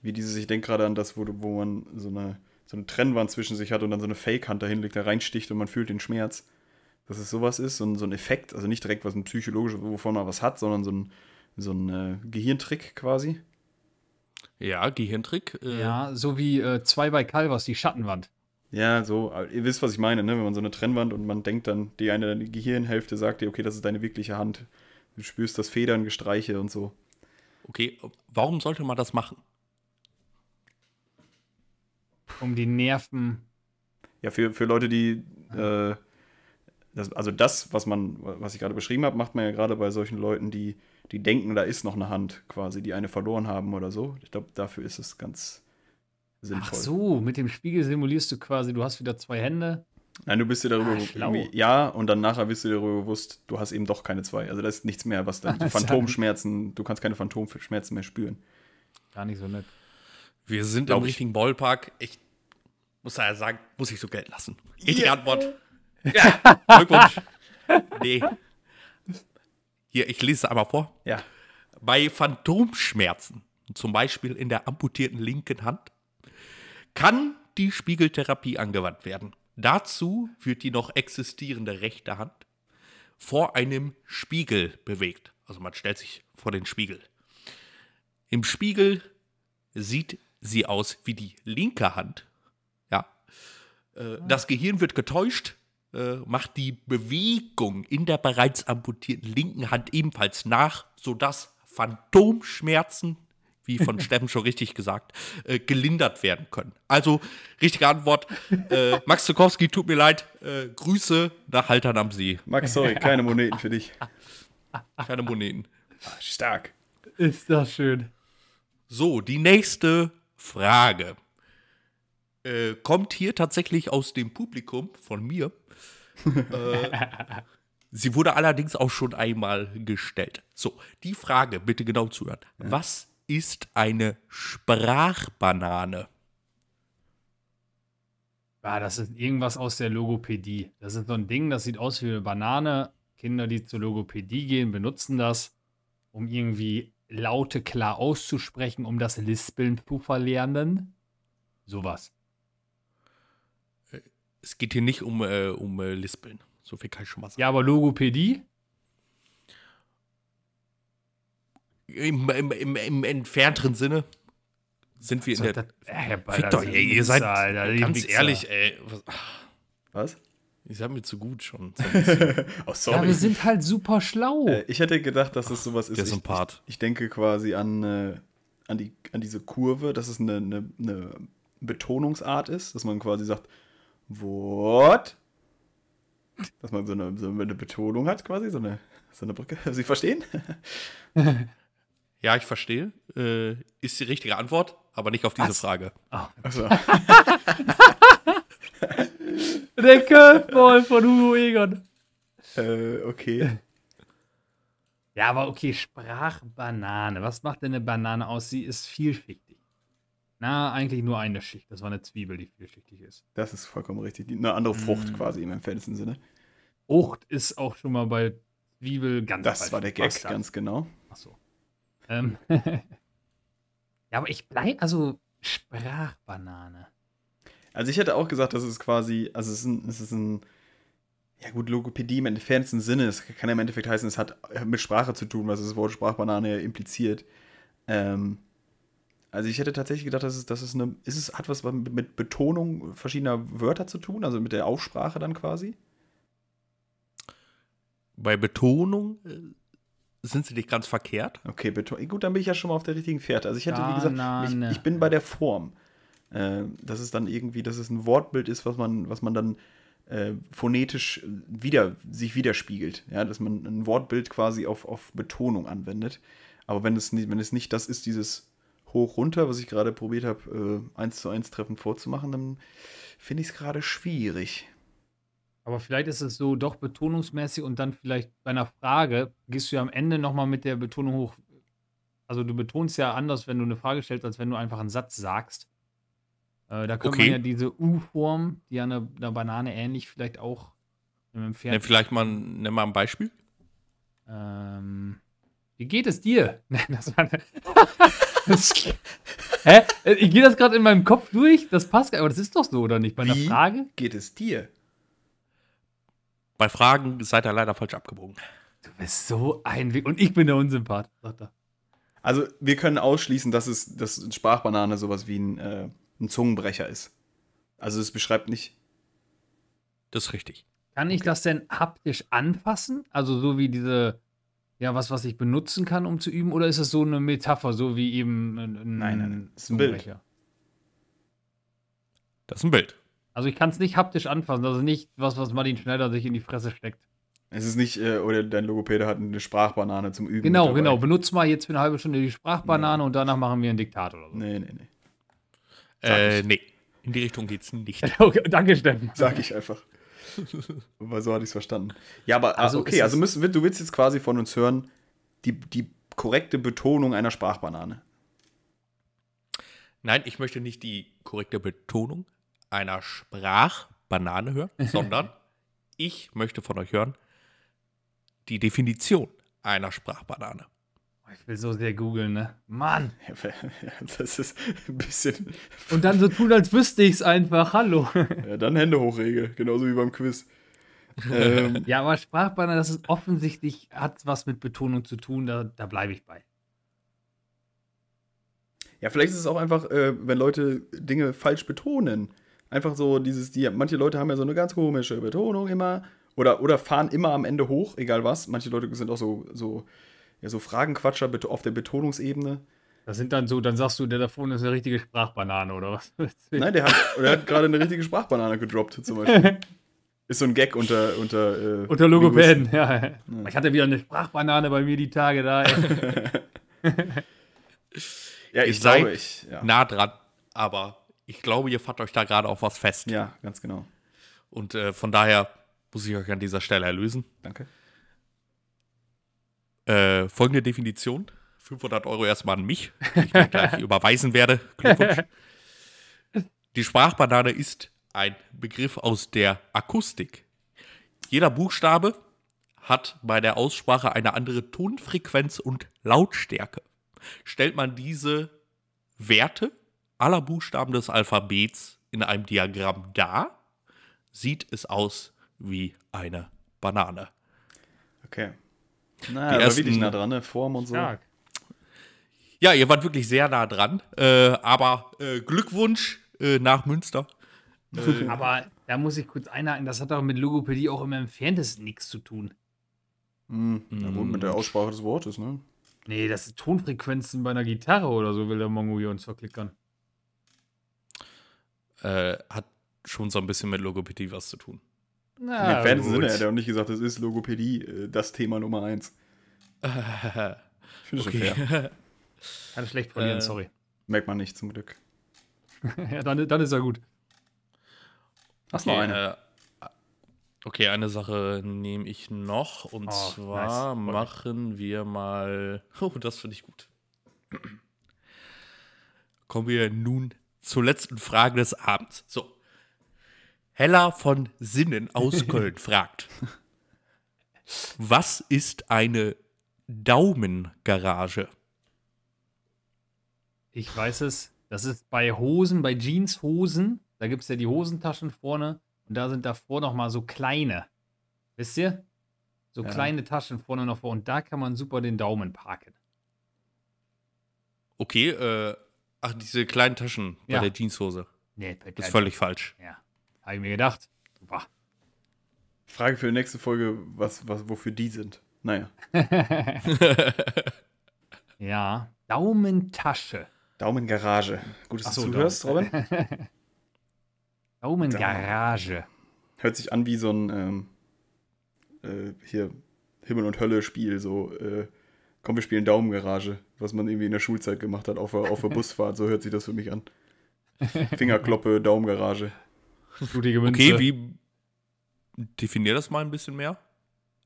wie dieses, ich denke gerade an das, wo, wo man so eine so eine Trennwand zwischen sich hat und dann so eine Fake-Hand dahin dahinlegt, da reinsticht und man fühlt den Schmerz. Dass es sowas ist, so ein, so ein Effekt, also nicht direkt was ein psychologisches, wovon man was hat, sondern so ein, so ein äh, Gehirntrick quasi. Ja, Gehirntrick. Äh ja, so wie äh, zwei bei Calvas, die Schattenwand. Ja, so, äh, ihr wisst, was ich meine, ne? Wenn man so eine Trennwand und man denkt dann, die eine die Gehirnhälfte sagt dir, okay, das ist deine wirkliche Hand. Du spürst das Federn, Gestreiche und so. Okay, warum sollte man das machen? um die Nerven. Ja, für, für Leute, die. Äh, das, also das, was man, was ich gerade beschrieben habe, macht man ja gerade bei solchen Leuten, die, die denken, da ist noch eine Hand quasi, die eine verloren haben oder so. Ich glaube, dafür ist es ganz sinnvoll. Ach so, mit dem Spiegel simulierst du quasi, du hast wieder zwei Hände. Nein, du bist dir darüber ah, bewusst. ja und dann nachher bist du dir darüber bewusst, du hast eben doch keine zwei. Also das ist nichts mehr, was dann Phantomschmerzen, du kannst keine Phantomschmerzen mehr spüren. Gar nicht so nett. Wir sind Glaub am richtigen Ballpark. Ich muss er ja sagen, muss ich so Geld lassen. Richtige yeah. Antwort. Ja, Glückwunsch. nee. Hier, ich lese es einmal vor. Ja. Bei Phantomschmerzen, zum Beispiel in der amputierten linken Hand, kann die Spiegeltherapie angewandt werden. Dazu wird die noch existierende rechte Hand vor einem Spiegel bewegt. Also man stellt sich vor den Spiegel. Im Spiegel sieht sie aus wie die linke Hand, äh, das Gehirn wird getäuscht, äh, macht die Bewegung in der bereits amputierten linken Hand ebenfalls nach, sodass Phantomschmerzen, wie von Steffen schon richtig gesagt, äh, gelindert werden können. Also, richtige Antwort. Äh, Max Zukowski, tut mir leid. Äh, Grüße nach Haltern am See. Max, sorry, keine Moneten für dich. Keine Moneten. Stark. Ist das schön. So, die nächste Frage äh, kommt hier tatsächlich aus dem Publikum von mir. äh, sie wurde allerdings auch schon einmal gestellt. So, die Frage, bitte genau zuhören. Ja. Was ist eine Sprachbanane? Ja, ah, das ist irgendwas aus der Logopädie. Das ist so ein Ding, das sieht aus wie eine Banane. Kinder, die zur Logopädie gehen, benutzen das, um irgendwie Laute klar auszusprechen, um das Lispeln zu verlernen. Sowas es geht hier nicht um, äh, um äh, Lispeln. So viel kann ich schon mal sagen. Ja, aber Logopädie? Im, im, im, im entfernteren Sinne sind wir in der. Das, äh, Victor, ey, ihr seid Alter, ganz ehrlich, ey. Was? was? Ich sag mir zu gut schon. oh, sorry. Ja, wir sind halt super schlau. Äh, ich hätte gedacht, dass es sowas ist. Der ist Ich, ich denke quasi an, äh, an, die, an diese Kurve, dass es eine, eine, eine Betonungsart ist, dass man quasi sagt, What? Dass man so eine, so eine Betonung hat quasi, so eine, so eine Brücke. Sie verstehen? Ja, ich verstehe. Äh, ist die richtige Antwort, aber nicht auf diese Was? Frage. Oh. Der Curveball von Hugo Egon. Äh, okay. Ja, aber okay, Sprachbanane. Was macht denn eine Banane aus? Sie ist vielschichtig. Na, eigentlich nur eine Schicht. Das war eine Zwiebel, die vielschichtig ist. Das ist vollkommen richtig. Eine andere Frucht mm. quasi im entferntesten Sinne. Frucht ist auch schon mal bei Zwiebel ganz Das war der Gag, ganz genau. Ach so. Ähm ja, aber ich bleibe, also Sprachbanane. Also ich hätte auch gesagt, das ist quasi, also es ist ein, es ist ein ja gut, Logopädie im entferntesten Sinne. Es kann ja im Endeffekt heißen, es hat mit Sprache zu tun, was das Wort Sprachbanane impliziert. Ähm, also ich hätte tatsächlich gedacht, dass es, dass es eine, ist es, hat was mit, Betonung verschiedener Wörter zu tun, also mit der Aussprache dann quasi? Bei Betonung äh, sind sie nicht ganz verkehrt. Okay, Beton eh gut, dann bin ich ja schon mal auf der richtigen Fährte. Also ich hätte, wie ah, gesagt, na, ich, ne. ich, bin bei der Form. Äh, dass es dann irgendwie, dass es ein Wortbild ist, was man, was man dann äh, phonetisch wieder, sich widerspiegelt. Ja, dass man ein Wortbild quasi auf, auf Betonung anwendet. Aber wenn es, nicht, wenn es nicht das ist, dieses hoch, runter, was ich gerade probiert habe, äh, zu 1 Treffen vorzumachen, dann finde ich es gerade schwierig. Aber vielleicht ist es so doch betonungsmäßig und dann vielleicht bei einer Frage gehst du ja am Ende nochmal mit der Betonung hoch. Also du betonst ja anders, wenn du eine Frage stellst, als wenn du einfach einen Satz sagst. Äh, da könnte okay. man ja diese U-Form, die ja einer, ne, Banane ähnlich vielleicht auch empfehlen. Nenn vielleicht mal, nenn mal ein Beispiel. Ähm, wie geht es dir? Nein, das war hä? Ich gehe das gerade in meinem Kopf durch. Das passt, aber das ist doch so, oder nicht? Bei einer Wie Frage? Geht es dir? Bei Fragen seid ihr leider falsch abgebogen. Du bist so ein Weg. Und ich bin der Unsympath. Also, wir können ausschließen, dass es dass Sprachbanane sowas wie ein, äh, ein Zungenbrecher ist. Also, es beschreibt nicht. Das ist richtig. Kann ich okay. das denn haptisch anfassen? Also, so wie diese ja, was, was ich benutzen kann, um zu üben? Oder ist das so eine Metapher, so wie eben ein, nein, nein, nein. Das ist ein Bild. Das ist ein Bild. Also ich kann es nicht haptisch anfassen. Das ist nicht was, was Martin Schneider sich in die Fresse steckt. Es ist nicht, äh, oder dein Logopäde hat eine Sprachbanane zum Üben. Genau, genau. Benutz mal jetzt für eine halbe Stunde die Sprachbanane nee. und danach machen wir ein Diktat oder so. Nee, nee, nee. äh, nee. In die Richtung geht's nicht. okay, danke, Steffen. Sag ich einfach. Weil so hatte ich es verstanden. Ja, aber also okay, also müssen du willst jetzt quasi von uns hören, die, die korrekte Betonung einer Sprachbanane. Nein, ich möchte nicht die korrekte Betonung einer Sprachbanane hören, sondern ich möchte von euch hören die Definition einer Sprachbanane. Ich will so sehr googeln, ne? Mann! Das ist ein bisschen. Und dann so tun, als wüsste ich es einfach. Hallo. Ja, dann Hände hochregel. Genauso wie beim Quiz. ähm. Ja, aber Sprachbanner, das ist offensichtlich, hat was mit Betonung zu tun. Da, da bleibe ich bei. Ja, vielleicht ist es auch einfach, äh, wenn Leute Dinge falsch betonen. Einfach so dieses, die, manche Leute haben ja so eine ganz komische Betonung immer. Oder, oder fahren immer am Ende hoch, egal was. Manche Leute sind auch so, so ja, so Fragenquatscher auf der Betonungsebene. Das sind dann so, dann sagst du, der da vorne ist eine richtige Sprachbanane oder was? Nein, der hat, hat gerade eine richtige Sprachbanane gedroppt zum Beispiel. Ist so ein Gag unter. Unter, äh, unter Logopäden, ja. ja. Ich hatte wieder eine Sprachbanane bei mir die Tage da. ja, ich Ihr ich. Ja. Nah dran, aber ich glaube, ihr fahrt euch da gerade auf was fest. Ja, ganz genau. Und äh, von daher muss ich euch an dieser Stelle erlösen. Danke. Äh, folgende Definition: 500 Euro erstmal an mich, die ich mir gleich überweisen werde. Glückwunsch. Die Sprachbanane ist ein Begriff aus der Akustik. Jeder Buchstabe hat bei der Aussprache eine andere Tonfrequenz und Lautstärke. Stellt man diese Werte aller Buchstaben des Alphabets in einem Diagramm dar, sieht es aus wie eine Banane. Okay. Naja, die ersten, wirklich nah dran, ne? Form und so. Stark. Ja, ihr wart wirklich sehr nah dran. Äh, aber äh, Glückwunsch äh, nach Münster. Äh, aber da muss ich kurz einhaken, das hat doch mit Logopädie auch im Entferntesten nichts zu tun. Hm. Mhm. Ja, mit der Aussprache des Wortes, ne? Nee, das sind Tonfrequenzen bei einer Gitarre oder so, will der Mongo hier uns verklickern. Äh, hat schon so ein bisschen mit Logopädie was zu tun. Na, Im entferntesten Sinne hätte er auch nicht gesagt, das ist Logopädie, äh, das Thema Nummer eins. ich finde okay. schon fair. Kann schlecht polieren, äh, sorry. Merkt man nicht, zum Glück. ja, dann, dann ist er gut. Hast okay, noch eine? Äh, okay, eine Sache nehme ich noch. Und oh, zwar nice. machen wir mal. Oh, das finde ich gut. Kommen wir nun zur letzten Frage des Abends. So. Hella von Sinnen aus Köln fragt: Was ist eine Daumengarage? Ich weiß es. Das ist bei Hosen, bei Jeanshosen. Da gibt es ja die Hosentaschen vorne. Und da sind davor nochmal so kleine. Wisst ihr? So ja. kleine Taschen vorne noch vor. Und da kann man super den Daumen parken. Okay, äh, ach, diese kleinen Taschen bei ja. der Jeanshose. Nee, das ist völlig falsch. Ja. Habe ich mir gedacht. Boah. Frage für die nächste Folge, was, was, wofür die sind. Naja. ja, Daumentasche. Daumengarage. Gut, dass so, du zuhörst, Robin. Daumengarage. Hört sich an wie so ein ähm, äh, hier Himmel und Hölle Spiel, so äh, komm, wir spielen Daumengarage, was man irgendwie in der Schulzeit gemacht hat, auf, auf der Busfahrt, so hört sich das für mich an. Fingerkloppe, Daumengarage. Blutige Münze. Okay, wie definier das mal ein bisschen mehr?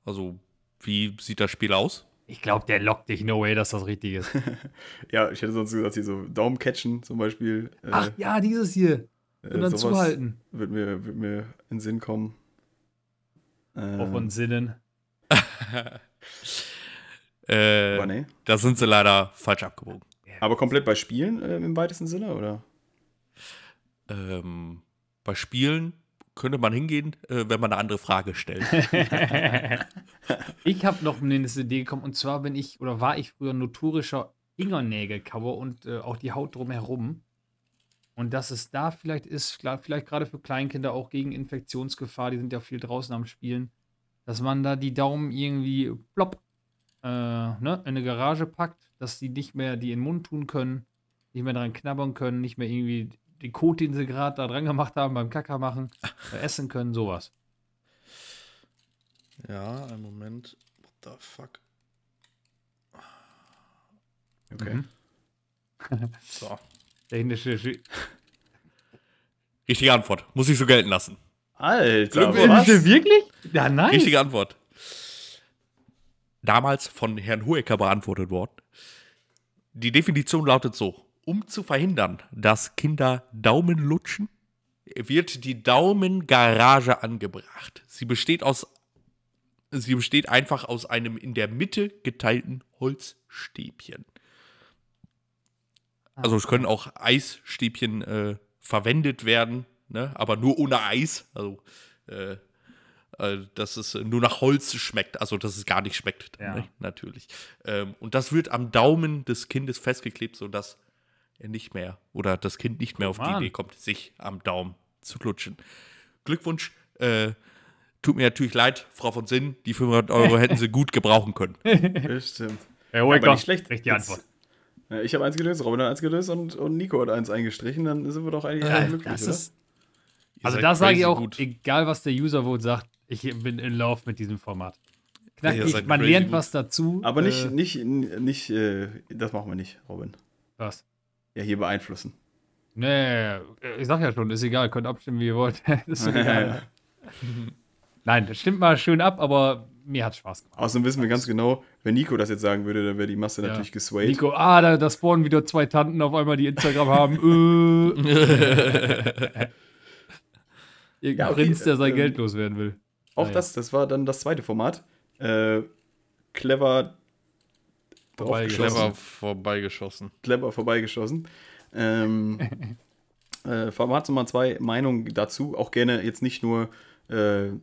Also, wie sieht das Spiel aus? Ich glaube, der lockt dich, no way, dass das richtig ist. ja, ich hätte sonst gesagt, hier so Daumen catchen zum Beispiel. Äh, Ach ja, dieses hier. Äh, Und dann zuhalten. Wird mir, wird mir in Sinn kommen. Äh, Auf uns Sinnen. äh, Aber nee. Da sind sie leider falsch abgewogen. Aber komplett bei Spielen äh, im weitesten Sinne, oder? Ähm, bei Spielen könnte man hingehen, äh, wenn man eine andere Frage stellt. ich habe noch eine Idee gekommen und zwar bin ich oder war ich früher notorischer Fingernägelkauer und äh, auch die Haut drumherum. Und dass es da vielleicht ist, vielleicht gerade für Kleinkinder auch gegen Infektionsgefahr, die sind ja viel draußen am Spielen, dass man da die Daumen irgendwie plopp äh, ne, in eine Garage packt, dass die nicht mehr die in den Mund tun können, nicht mehr daran knabbern können, nicht mehr irgendwie den Kot, den sie gerade da dran gemacht haben beim Kacker machen, äh, essen können, sowas. Ja, einen Moment. What the fuck? Okay. Mhm. so. Der indische Sch Richtige Antwort. Muss ich so gelten lassen. Alter, was? Wirklich? Ja, nice. Richtige Antwort. Damals von Herrn Hoeker beantwortet worden. Die Definition lautet so: um zu verhindern, dass Kinder Daumen lutschen, wird die Daumengarage angebracht. Sie besteht aus sie besteht einfach aus einem in der Mitte geteilten Holzstäbchen. Also es können ah. auch Eisstäbchen äh, verwendet werden, ne? aber nur ohne Eis. Also äh, äh, dass es nur nach Holz schmeckt, also dass es gar nicht schmeckt, ja. ne? natürlich. Ähm, und das wird am Daumen des Kindes festgeklebt, sodass nicht mehr oder das Kind nicht mehr auf Mann. die Idee kommt, sich am Daumen zu klutschen. Glückwunsch. Äh, tut mir natürlich leid, Frau von Sinn, die 500 Euro hätten sie gut gebrauchen können. Bestimmt. Herr ja, aber nicht schlecht. Richtige Antwort. ich habe eins gelöst, Robin hat eins gelöst und, und Nico hat eins eingestrichen, dann sind wir doch eigentlich ja, äh, glücklich, das ist, also das sage ich auch, gut. egal was der user wohl sagt, ich bin in Lauf mit diesem Format. Knackig, ja, man lernt gut. was dazu. Aber äh, nicht, nicht, nicht, äh, das machen wir nicht, Robin. Was? ja hier beeinflussen. Nee, ich sag ja schon, ist egal, könnt abstimmen, wie ihr wollt. ist egal. Nein, das stimmt mal schön ab, aber mir hat Spaß gemacht. Außerdem wissen wir ganz genau, wenn Nico das jetzt sagen würde, dann wäre die Masse ja. natürlich geswayed. Nico, ah, da, da, spawnen wieder zwei Tanten auf einmal, die Instagram haben. äh. ja, Prinz, der sein äh, Geld loswerden will. Auch naja. das, das war dann das zweite Format. Äh, clever Clever vorbeigeschossen. Clever vorbeigeschossen. Ähm, äh, Format Nummer zwei, Meinung dazu. Auch gerne jetzt nicht nur, äh, äh,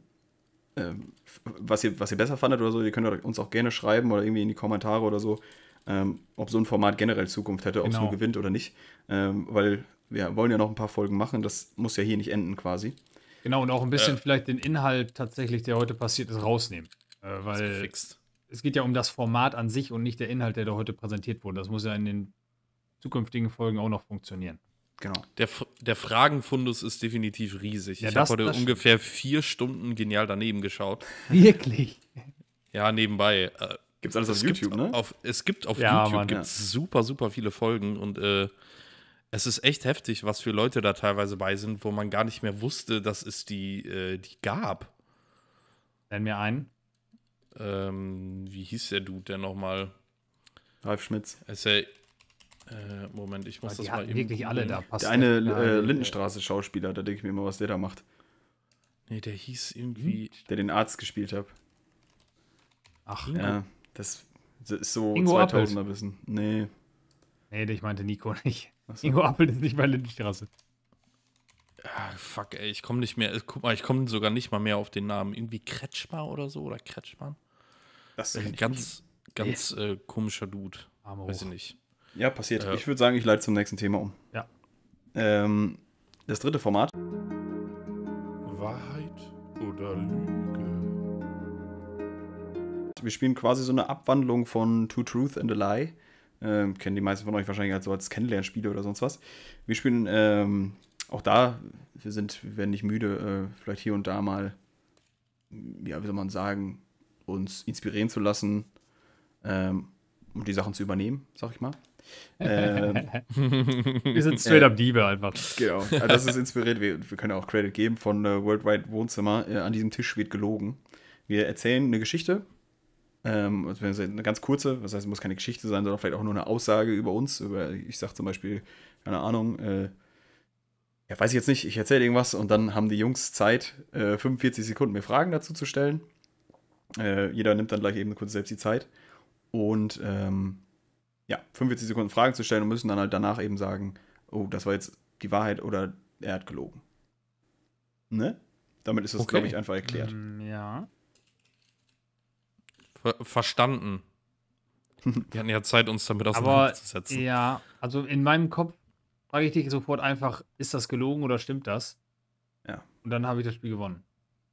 was, ihr, was ihr besser fandet oder so. Ihr könnt uns auch gerne schreiben oder irgendwie in die Kommentare oder so, ähm, ob so ein Format generell Zukunft hätte, ob es genau. nur gewinnt oder nicht. Ähm, weil wir wollen ja noch ein paar Folgen machen. Das muss ja hier nicht enden quasi. Genau, und auch ein bisschen vielleicht den Inhalt tatsächlich, der heute passiert ist, rausnehmen. Äh, weil. Ist es geht ja um das Format an sich und nicht der Inhalt, der da heute präsentiert wurde. Das muss ja in den zukünftigen Folgen auch noch funktionieren. Genau. Der, der Fragenfundus ist definitiv riesig. Ja, ich habe heute ungefähr vier Stunden genial daneben geschaut. Wirklich? Ja, nebenbei. Äh, gibt's alles auf YouTube, gibt, ne? Auf, es gibt auf ja, YouTube Mann, gibt's ja. super, super viele Folgen und äh, es ist echt heftig, was für Leute da teilweise bei sind, wo man gar nicht mehr wusste, dass es die, äh, die gab. Nenn mir einen ähm, wie hieß der Dude denn nochmal? Ralf Schmitz. Ist ja, äh, Moment, ich muss Aber das mal eben. wirklich alle da passen. Der eine äh, äh, Lindenstraße-Schauspieler, da denke ich mir immer, was der da macht. Nee, der hieß irgendwie. Hm? Der den Arzt gespielt hat. Ach, Ingo. ja. Das ist so Ingo 2000er Appelt. Wissen. Nee. Nee, ich meinte Nico nicht. So. Ingo Appelt ist nicht bei Lindenstraße. Ah, fuck, ey, ich komme nicht mehr. Äh, guck mal, ich komme sogar nicht mal mehr auf den Namen. Irgendwie Kretschmer oder so oder Kretschmann. Das äh, ist ein ganz, ganz äh, komischer Dude. Arme Weiß ich nicht. Ja, passiert. Äh, ich würde sagen, ich leite zum nächsten Thema um. Ja. Ähm, das dritte Format. Wahrheit oder Lüge? Wir spielen quasi so eine Abwandlung von Two Truth and a Lie. Ähm, kennen die meisten von euch wahrscheinlich als so als Kennenlernspiele oder sonst was. Wir spielen ähm, auch da, wir sind, wir werden nicht müde, äh, vielleicht hier und da mal, ja, wie soll man sagen, uns inspirieren zu lassen ähm, um die Sachen zu übernehmen, sag ich mal. Ähm, wir sind äh, straight äh, up Diebe einfach. Genau, also das ist inspiriert. Wir, wir können auch Credit geben von äh, Worldwide Wohnzimmer. Äh, an diesem Tisch wird gelogen. Wir erzählen eine Geschichte, ähm, also eine ganz kurze, das heißt, es muss keine Geschichte sein, sondern vielleicht auch nur eine Aussage über uns. Über, ich sag zum Beispiel, keine Ahnung, äh, ja, weiß ich jetzt nicht, ich erzähle irgendwas und dann haben die Jungs Zeit, äh, 45 Sekunden mir Fragen dazu zu stellen. Äh, jeder nimmt dann gleich eben kurz selbst die Zeit. Und ähm, ja, 45 Sekunden Fragen zu stellen und müssen dann halt danach eben sagen, oh, das war jetzt die Wahrheit oder er hat gelogen. Ne? Damit ist das, okay. glaube ich, einfach erklärt. Mm, ja. Ver verstanden. Wir hatten ja Zeit, uns damit auseinanderzusetzen. Aber, ja, also in meinem Kopf frage ich dich sofort einfach, ist das gelogen oder stimmt das? Ja. Und dann habe ich das Spiel gewonnen.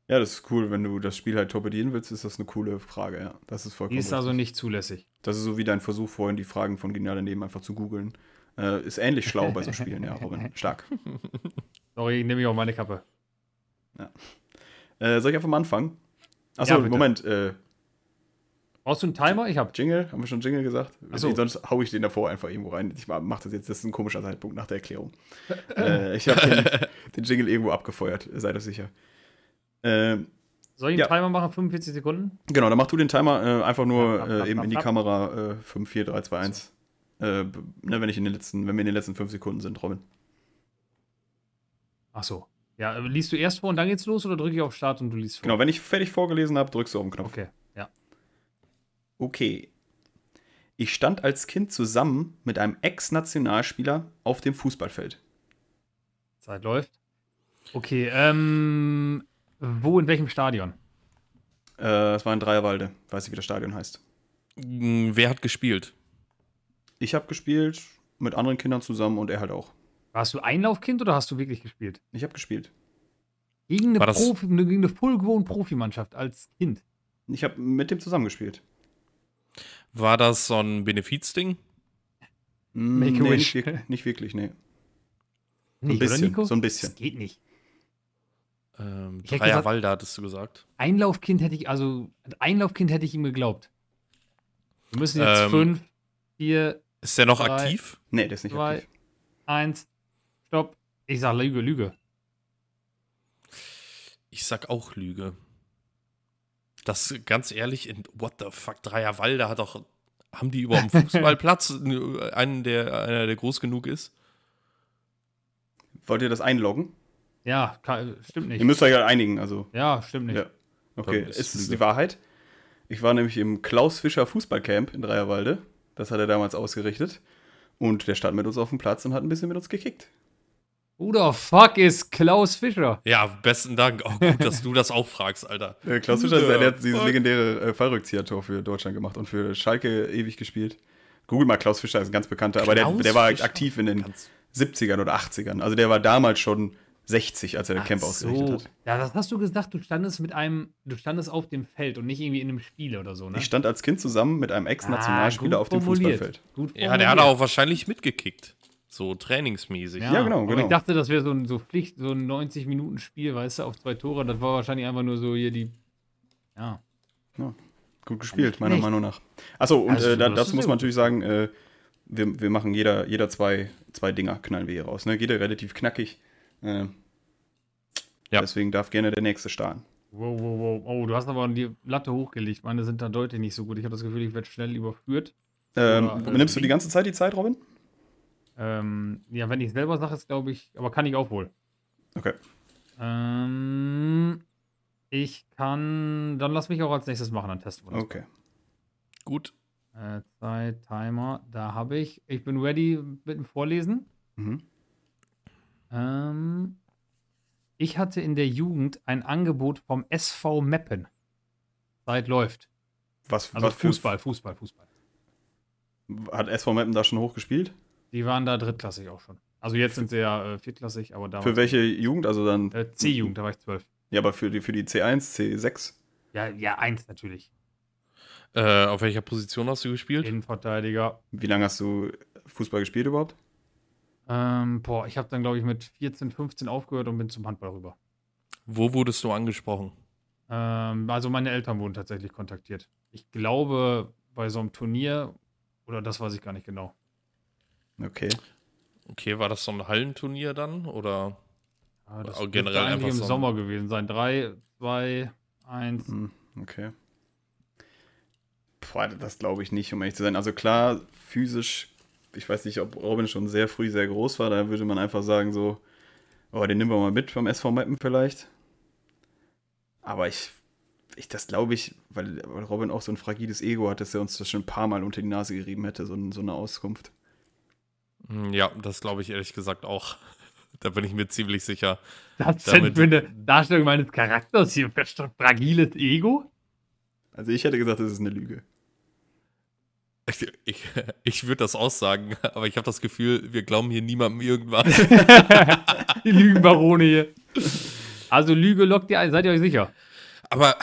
Ja, das ist cool. Wenn du das Spiel halt torpedieren willst, ist das eine coole Frage, ja. Das ist vollkommen. Die ist also nicht zulässig. Das ist so wie dein Versuch vorhin, die Fragen von Genial daneben einfach zu googeln. Äh, ist ähnlich schlau bei so Spielen, ja, Robin. Stark. Sorry, ich nehme ich auch meine Kappe. Ja. Äh, soll ich einfach mal anfangen? Achso, ja, Moment. Äh, Brauchst du einen Timer? Ich habe. Jingle? Haben wir schon Jingle gesagt? Achso. Sonst haue ich den davor einfach irgendwo rein. Ich mache das jetzt. Das ist ein komischer Zeitpunkt nach der Erklärung. äh, ich habe den, den, Jingle irgendwo abgefeuert. Sei das sicher. Ähm, Soll ich einen ja. Timer machen? 45 Sekunden? Genau, dann mach du den Timer äh, einfach nur ab, ab, ab, eben in die Kamera. Äh, 5, 4, 3, 2, 1. So. Ne, wenn, ich in den letzten, wenn wir in den letzten 5 Sekunden sind, Robin. Ach so. Ja, liest du erst vor und dann geht's los oder drücke ich auf Start und du liest vor? Genau, wenn ich fertig vorgelesen habe, drückst du auf den Knopf. Okay. Okay. Ich stand als Kind zusammen mit einem Ex-Nationalspieler auf dem Fußballfeld. Zeit läuft. Okay, ähm, wo, in welchem Stadion? Äh, es war in Dreierwalde. Weiß ich, wie das Stadion heißt. Hm, wer hat gespielt? Ich habe gespielt mit anderen Kindern zusammen und er halt auch. Warst du Einlaufkind oder hast du wirklich gespielt? Ich habe gespielt. Gegen eine, Profi, gegen eine vollgewohnt Profimannschaft als Kind. Ich habe mit dem zusammengespielt. War das so ein Benefizding? Mm, Make nee, wish. nicht, wirklich, nee. Nicht, ein bisschen, Nico? so ein bisschen. Das geht nicht. Ähm, ich hattest du gesagt. Einlaufkind hätte ich, also Einlaufkind hätte ich ihm geglaubt. Wir müssen jetzt ähm, fünf, vier. Ist der noch drei, aktiv? Nee, der ist nicht zwei, aktiv. Eins, stopp. Ich sag Lüge, Lüge. Ich sag auch Lüge das ganz ehrlich, in What the fuck, Dreierwalde hat doch, haben die überhaupt einen Fußballplatz, einen, der, einer, der groß genug ist? Wollt ihr das einloggen? Ja, stimmt nicht. Ihr müsst euch halt einigen, also. Ja, stimmt nicht. Ja. Okay, ist, ist es die Wahrheit? Ich war nämlich im Klaus Fischer Fußballcamp in Dreierwalde. Das hat er damals ausgerichtet. Und der stand mit uns auf dem Platz und hat ein bisschen mit uns gekickt. Who the fuck ist Klaus Fischer? Ja, besten Dank. Auch oh, gut, dass du das auch fragst, Alter. Äh, Klaus Fischer, der, der hat dieses legendäre äh, Fallrückzieher-Tor für Deutschland gemacht und für Schalke ewig gespielt. Google mal Klaus Fischer, ist ein ganz bekannter, Klaus aber der, der war Fischer? aktiv in den ganz 70ern oder 80ern. Also der war damals schon 60, als er den Ach Camp so. ausgerichtet hat. Ja, das hast du gesagt, du standest mit einem, du standest auf dem Feld und nicht irgendwie in einem Spiel oder so, ne? Ich stand als Kind zusammen mit einem Ex-Nationalspieler ah, auf dem Fußballfeld. Gut formuliert. ja, der hat auch wahrscheinlich mitgekickt. So trainingsmäßig. Ja, ja genau, genau. Aber ich genau. dachte, das wäre so ein, so Pflicht, so ein 90-Minuten-Spiel, weißt du, auf zwei Tore. Das war wahrscheinlich einfach nur so hier die. Ja. ja gut gespielt, meiner Echt? Meinung nach. Achso, und also, äh, da, dazu muss man natürlich sagen, äh, wir, wir machen jeder, jeder zwei, zwei Dinger, knallen wir hier raus. Ne? Jeder relativ knackig. Äh, ja. Deswegen darf gerne der nächste starten. Wow, wow, wow. Oh, du hast aber die Latte hochgelegt. Meine sind da deutlich nicht so gut. Ich habe das Gefühl, ich werde schnell überführt. Ähm, Oder, äh, nimmst du die ganze Zeit die Zeit, Robin? Ähm, ja, wenn ich selber sage, ist glaube ich, aber kann ich auch wohl. Okay. Ähm, ich kann, dann lass mich auch als nächstes machen, dann testen wir das. Okay. Gut. Äh, Zeit, Timer, da habe ich. Ich bin ready mit dem Vorlesen. Mhm. Ähm, ich hatte in der Jugend ein Angebot vom SV Meppen. Zeit läuft. Was, also was Fußball, Fußball, Fußball, Hat SV Meppen da schon hochgespielt? Die waren da drittklassig auch schon. Also jetzt sind sie ja äh, viertklassig, aber da. Für welche Jugend? Also dann. Äh, C-Jugend, da war ich zwölf. Ja, aber für die, für die C1, C6? Ja, ja, eins natürlich. Äh, auf welcher Position hast du gespielt? Innenverteidiger. Wie lange hast du Fußball gespielt überhaupt? Ähm, boah, ich habe dann, glaube ich, mit 14, 15 aufgehört und bin zum Handball rüber. Wo wurdest du angesprochen? Ähm, also meine Eltern wurden tatsächlich kontaktiert. Ich glaube, bei so einem Turnier, oder das weiß ich gar nicht genau. Okay. Okay, war das so ein Hallenturnier dann oder ja, ah, das generell wird einfach im so Sommer gewesen sein? Drei, zwei, eins. Hm, okay. Boah, das glaube ich nicht, um ehrlich zu sein. Also klar, physisch, ich weiß nicht, ob Robin schon sehr früh sehr groß war, da würde man einfach sagen so, oh, den nehmen wir mal mit vom SV Meppen vielleicht. Aber ich, ich das glaube ich, weil, weil Robin auch so ein fragiles Ego hat, dass er uns das schon ein paar Mal unter die Nase gerieben hätte, so, so eine Auskunft. Hm, ja, das glaube ich ehrlich gesagt auch. Da bin ich mir ziemlich sicher. Das ist für eine Darstellung meines Charakters hier fragiles Ego? Also ich hätte gesagt, das ist eine Lüge. Ich, ich, ich würde das aussagen, aber ich habe das Gefühl, wir glauben hier niemandem irgendwas. Die Lügenbarone hier. Also Lüge lockt ihr ein, seid ihr euch sicher? Aber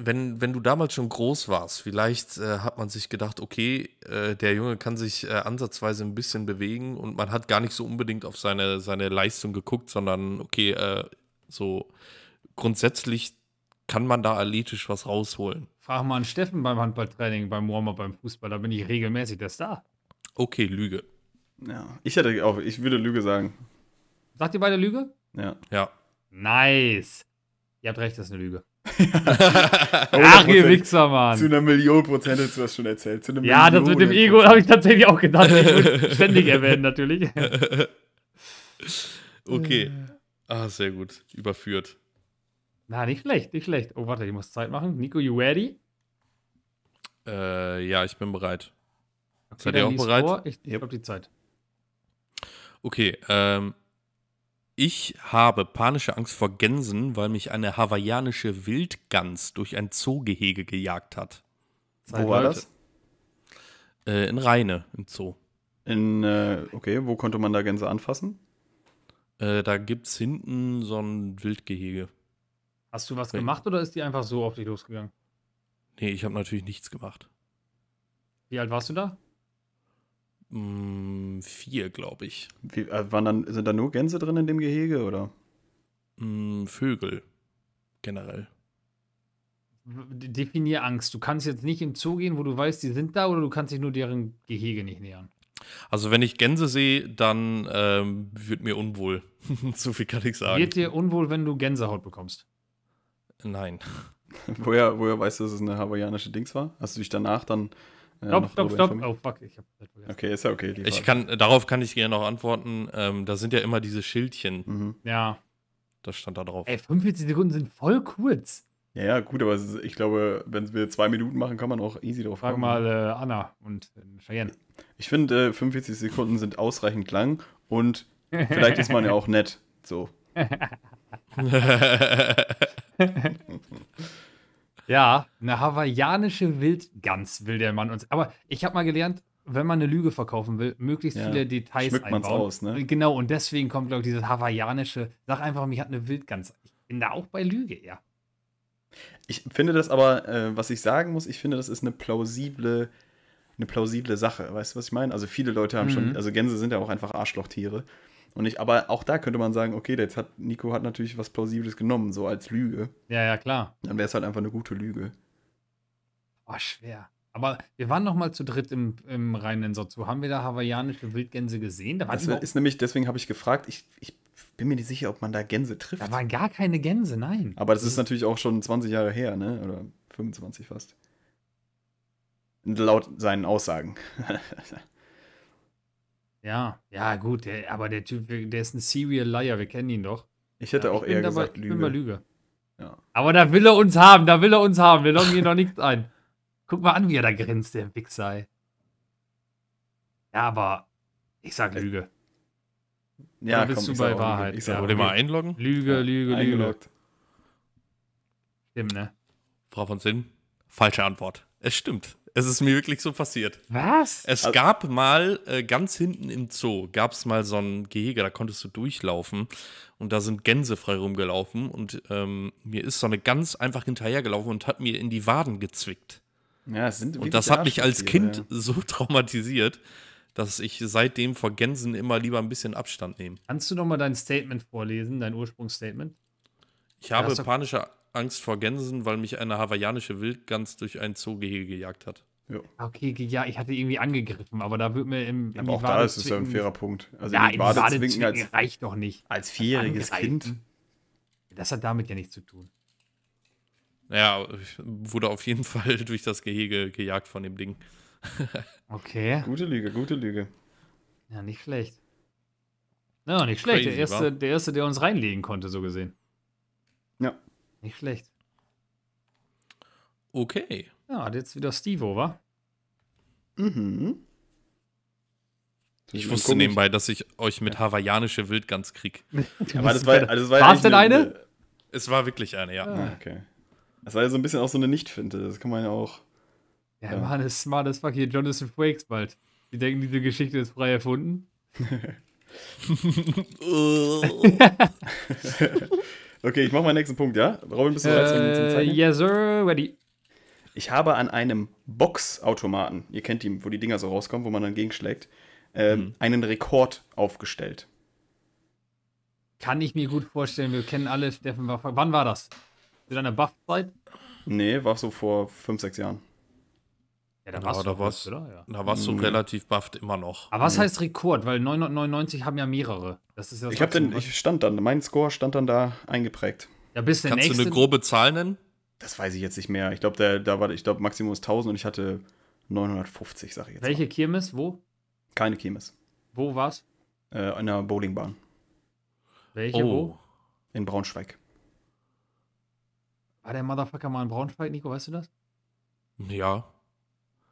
wenn, wenn du damals schon groß warst, vielleicht äh, hat man sich gedacht, okay, äh, der Junge kann sich äh, ansatzweise ein bisschen bewegen und man hat gar nicht so unbedingt auf seine, seine Leistung geguckt, sondern okay, äh, so grundsätzlich kann man da athletisch was rausholen. Frag mal an Steffen beim Handballtraining, beim Warmer, beim Fußball, da bin ich regelmäßig der Star. Okay, Lüge. Ja, ich hätte auch, ich würde Lüge sagen. Sagt ihr beide Lüge? Ja. Ja. Nice. Ihr habt recht, das ist eine Lüge. Ach, ihr Wichser, Mann. Zu einer Million Prozent hast du das schon erzählt. ja, das mit dem Ego habe ich tatsächlich auch gedacht. Ich ständig erwähnen, natürlich. okay. Ah, sehr gut. Überführt. Na, nicht schlecht, nicht schlecht. Oh, warte, ich muss Zeit machen. Nico, you ready? Äh, ja, ich bin bereit. Okay, Seid ihr auch bereit? Vor. Ich, ich yep. habe die Zeit. Okay, ähm, ich habe panische Angst vor Gänsen, weil mich eine hawaiianische Wildgans durch ein Zoogehege gejagt hat. wo war halt. das? Äh, in Rheine, im Zoo. In, äh, okay, wo konnte man da Gänse anfassen? Äh, da es hinten so ein Wildgehege. Hast du was gemacht oder ist die einfach so auf dich losgegangen? Nee, ich habe natürlich nichts gemacht. Wie alt warst du da? mh, vier, glaube ich. Wie, äh, waren dann, sind da nur Gänse drin in dem Gehege oder? Mh, mm, Vögel, generell. Definier Angst. Du kannst jetzt nicht im Zoo gehen, wo du weißt, die sind da, oder du kannst dich nur deren Gehege nicht nähern. Also, wenn ich Gänse sehe, dann ähm, wird mir unwohl. so viel kann ich sagen. Wird dir unwohl, wenn du Gänsehaut bekommst? Nein. woher, woher weißt du, dass es eine hawaiianische Dings war? Hast du dich danach dann äh, stopp, stopp, stopp. Oh, fuck, ich hab halt Okay, ist ja okay. ich kann, darauf kann ich gerne noch antworten. Ähm, da sind ja immer diese Schildchen. Mhm. Ja. Das stand da drauf. Ey, 45 Sekunden sind voll kurz. Ja, ja, gut, aber ist, ich glaube, wenn wir zwei Minuten machen, kann man auch easy drauf Frag kommen. mal äh, Anna und äh, Cheyenne. Ich finde, äh, 45 Sekunden sind ausreichend lang und vielleicht ist man ja auch nett. So. Ja, eine hawaiianische Wildgans will der Mann uns. Aber ich habe mal gelernt, wenn man eine Lüge verkaufen will, möglichst ja. viele Details Schmückt einbauen. Aus, ne? Genau, und deswegen kommt, glaube ich, dieses hawaiianische. Sag einfach, mich hat eine Wildgans. Ich bin da auch bei Lüge, ja. Ich finde das aber, äh, was ich sagen muss, ich finde, das ist eine plausible, eine plausible Sache. Weißt du, was ich meine? Also viele Leute haben mhm. schon, also Gänse sind ja auch einfach Arschlochtiere. Und ich, aber auch da könnte man sagen, okay, jetzt hat Nico hat natürlich was Plausibles genommen, so als Lüge. Ja, ja, klar. Dann wäre es halt einfach eine gute Lüge. War ah, schwer. Aber wir waren noch mal zu dritt im, im Rheinländer Zoo. Haben wir da hawaiianische Wildgänse gesehen? Da das ist nämlich, deswegen habe ich gefragt, ich, ich bin mir nicht sicher, ob man da Gänse trifft. Da waren gar keine Gänse, nein. Aber das, das ist, ist natürlich auch schon 20 Jahre her, ne? Oder 25 fast. Laut seinen Aussagen. Ja, ja, gut, der, aber der Typ, der ist ein Serial Liar, wir kennen ihn doch. Ich hätte ja, auch ich eher gesagt, dabei, Lüge. Ich bin Lüge. Ja. Aber da will er uns haben, da will er uns haben. Wir loggen hier noch nichts ein. Guck mal an, wie er da grinst, der Wichser. Ja, aber ich sag Lüge. Ja, Oder bist komm, du bei Wahrheit? Ich sag ja, mal einloggen? Lüge, Lüge, Lüge. Eingeloggt. Stimmt, ne? Frau von Sinn, falsche Antwort. Es stimmt. Es ist mir wirklich so passiert. Was? Es also, gab mal äh, ganz hinten im Zoo, gab es mal so ein Gehege, da konntest du durchlaufen und da sind Gänse frei rumgelaufen und ähm, mir ist so eine ganz einfach hinterhergelaufen und hat mir in die Waden gezwickt. Ja, das sind Und das hat mich als Kind ja. so traumatisiert, dass ich seitdem vor Gänsen immer lieber ein bisschen Abstand nehme. Kannst du nochmal dein Statement vorlesen, dein Ursprungsstatement? Ich habe panische Angst vor Gänsen, weil mich eine hawaiianische Wildgans durch ein Zoogehege gejagt hat. Ja. Ah, okay, ja, ich hatte irgendwie angegriffen, aber da wird mir im, im Aber auch da ist es ja ein fairer Punkt. Also ja, im Wadezwinken als, reicht doch nicht. Als vierjähriges Kind. Das hat damit ja nichts zu tun. Ja, wurde auf jeden Fall durch das Gehege gejagt von dem Ding. okay. Gute Lüge, gute Lüge. Ja, nicht schlecht. Ja, nicht schlecht. Crazy, der, erste, der erste, der uns reinlegen konnte, so gesehen. Ja. Nicht schlecht. Okay. Ja, jetzt wieder Stevo, wa? Mhm. Ich, ich wusste nebenbei, dass ich euch mit hawaiianische Wildgans krieg. Aber das war, also das war also es denn eine, eine? Es war wirklich eine, ja. Ah. ah, okay. Das war ja so ein bisschen auch so eine Nicht-Finte. Das kann man ja auch. Ja, ja. Mann, das war das fuck hier Jonathan Frakes bald. Die denken, diese Geschichte ist frei erfunden. Okay, ich mache meinen nächsten Punkt, ja? Robin, bist du bereit äh, zum Zeichnen? Äh, yes, sir, ready. Ich habe an einem Boxautomaten, ihr kennt ihn, wo die Dinger so rauskommen, wo man dann gegenschlägt, ähm, mhm. einen Rekord aufgestellt. Kann ich mir gut vorstellen, wir kennen alle Steffen Waffer. Wann war das? Zu deiner Buff-Zeit? Nee, war so vor 5, 6 Jahren. Ja, da warst, Na, Ja. Da warst du mhm. relativ bufft immer noch. Aber was mhm. heißt Rekord? Weil 999 haben ja mehrere. Das ist ja ich, hab den, ich stand dann, mein Score stand dann da eingeprägt. Ja, bis der Kannst nächste. du eine grobe Zahl nennen? Das weiß ich jetzt nicht mehr. Ich glaube, da war, ich glaube, Maximus 1000 und ich hatte 950, sage ich jetzt. Welche mal. Kirmes? Wo? Keine Kirmes. Wo war's? Äh, an der Bowlingbahn. Welche? Oh. Wo? In Braunschweig. War der Motherfucker mal in Braunschweig, Nico? Weißt du das? Ja.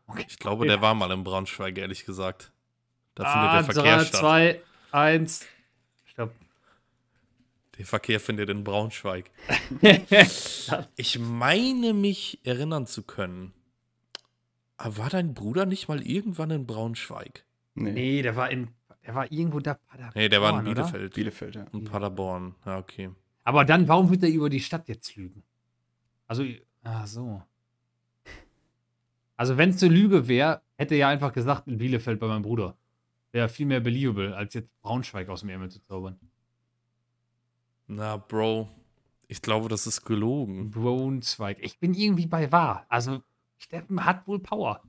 Okay. Ich glaube, der war mal in Braunschweig, ehrlich gesagt. Da ah, findet der Verkehr ah, drei, statt. 2, 1, stopp. Der Verkehr findet in Braunschweig. ich meine mich erinnern zu können. Aber war dein Bruder nicht mal irgendwann in Braunschweig? Nee, nee der war in der war irgendwo da Paderborn. Nee, der war in Bielefeld. Oder? Bielefeld, ja. In Paderborn, ja, okay. Aber dann, warum wird er über die Stadt jetzt lügen? Also, ach so. Also, wenn es eine Lüge wäre, hätte er ja einfach gesagt, in Bielefeld bei meinem Bruder. Wäre viel mehr believable, als jetzt Braunschweig aus dem Ärmel zu zaubern. Na, Bro, ich glaube, das ist gelogen. Braunschweig. Ich bin irgendwie bei wahr. Also, Steffen hat wohl Power.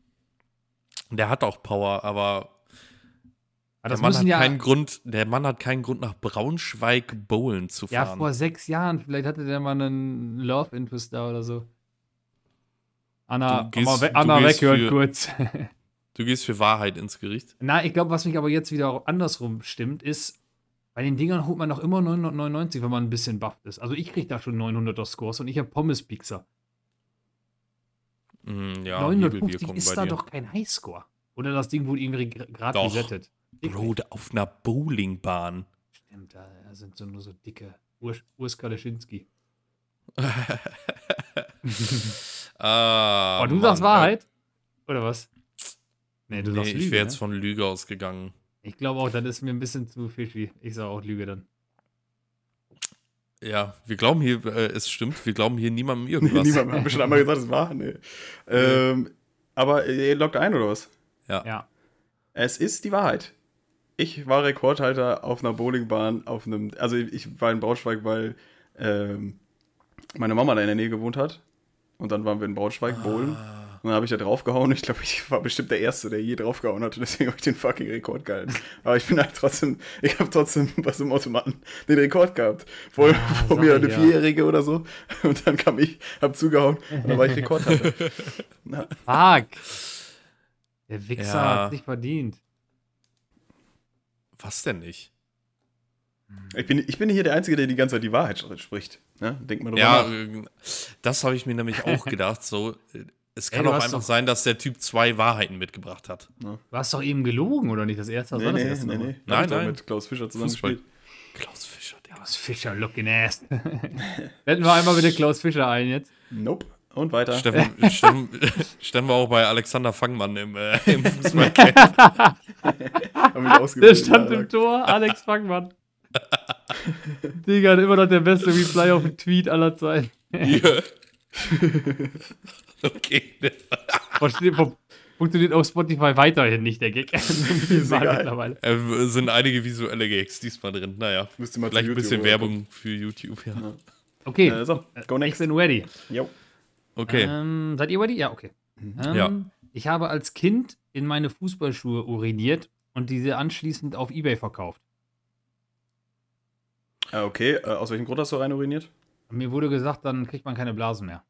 Der hat auch Power, aber der Mann, hat ja keinen Grund, der Mann hat keinen Grund, nach Braunschweig Bowlen zu fahren. Ja, vor sechs Jahren. Vielleicht hatte der mal einen Love Interest da oder so. Anna, gehst, Anna, Anna du weghört für, kurz. du gehst für Wahrheit ins Gericht. Na, ich glaube, was mich aber jetzt wieder andersrum stimmt, ist, bei den Dingern holt man doch immer 999, wenn man ein bisschen bufft ist. Also ich kriege da schon 900er Scores und ich habe Pommes Pizza. Mm, ja, 950 ist da dir. doch kein Highscore. Oder das Ding wurde irgendwie gerade gesettet. Bro, auf einer Bowlingbahn. Stimmt, da sind so nur so dicke Urs, Urs Kaleschinski. Ah, oh, du Mann, sagst Wahrheit? Oder was? Nee, du nee, sagst Lüge. Ich wäre jetzt ne? von Lüge ausgegangen. Ich glaube auch, dann ist mir ein bisschen zu fishy. Ich sage auch Lüge dann. Ja, wir glauben hier, äh, es stimmt, wir glauben hier niemandem irgendwas. Nee, niemandem, haben wir schon einmal gesagt, es war. Nee. Ähm, aber ihr lockt ein oder was? Ja. ja. Es ist die Wahrheit. Ich war Rekordhalter auf einer Bowlingbahn, auf einem, also ich war in Braunschweig, weil ähm, meine Mama da in der Nähe gewohnt hat und dann waren wir in Braunschweig, Bohlen. Ah. Und dann habe ich da draufgehauen. Ich glaube, ich war bestimmt der Erste, der je draufgehauen hatte. deswegen habe ich den fucking Rekord gehalten. Aber ich bin halt trotzdem, ich habe trotzdem was im Automaten den Rekord gehabt. Vor, ah, vor mir eine ja. Vierjährige oder so. Und dann kam ich, habe zugehauen. Und dann war ich Rekordhalter. Fuck. Der Wichser ja. hat nicht verdient. Was denn nicht? Hm. Ich bin, ich bin hier der Einzige, der die ganze Zeit die Wahrheit spricht. Ne? Denkt man drüber Ja, nach. Äh, das habe ich mir nämlich auch gedacht. So, äh, es kann Ey, auch einfach doch, sein, dass der Typ zwei Wahrheiten mitgebracht hat. War ne? es doch eben gelogen, oder nicht? Das erste nee, war das nee, erste. Nee, nee. Nein, nein. mit Klaus Fischer zusammen Klaus Fischer, der Klaus Fischer, looking ass. Wetten wir einmal bitte Klaus Fischer ein jetzt. Nope. Und weiter. Steffen, Steffen, Steffen wir auch bei Alexander Fangmann im, äh, im Fußballcamp. der stand Alter. im Tor, Alex Fangmann. Digga, immer noch der beste Reply auf den Tweet aller Zeiten. Ja. okay. Funktioniert auf Spotify weiterhin nicht, der Gag. mittlerweile. Äh, sind einige visuelle Gags diesmal drin. Naja, Müsste mal vielleicht ein bisschen Werbung gucken. für YouTube. Ja. ja. Okay, also, go äh, next. ich bin ready. Jo. Okay. Ähm, seid ihr ready? Ja, okay. Mhm. Ähm, ja. Ich habe als Kind in meine Fußballschuhe uriniert und diese anschließend auf Ebay verkauft. Ah, okay, äh, aus welchem Grund hast du rein uriniert? Mir wurde gesagt, dann kriegt man keine Blasen mehr.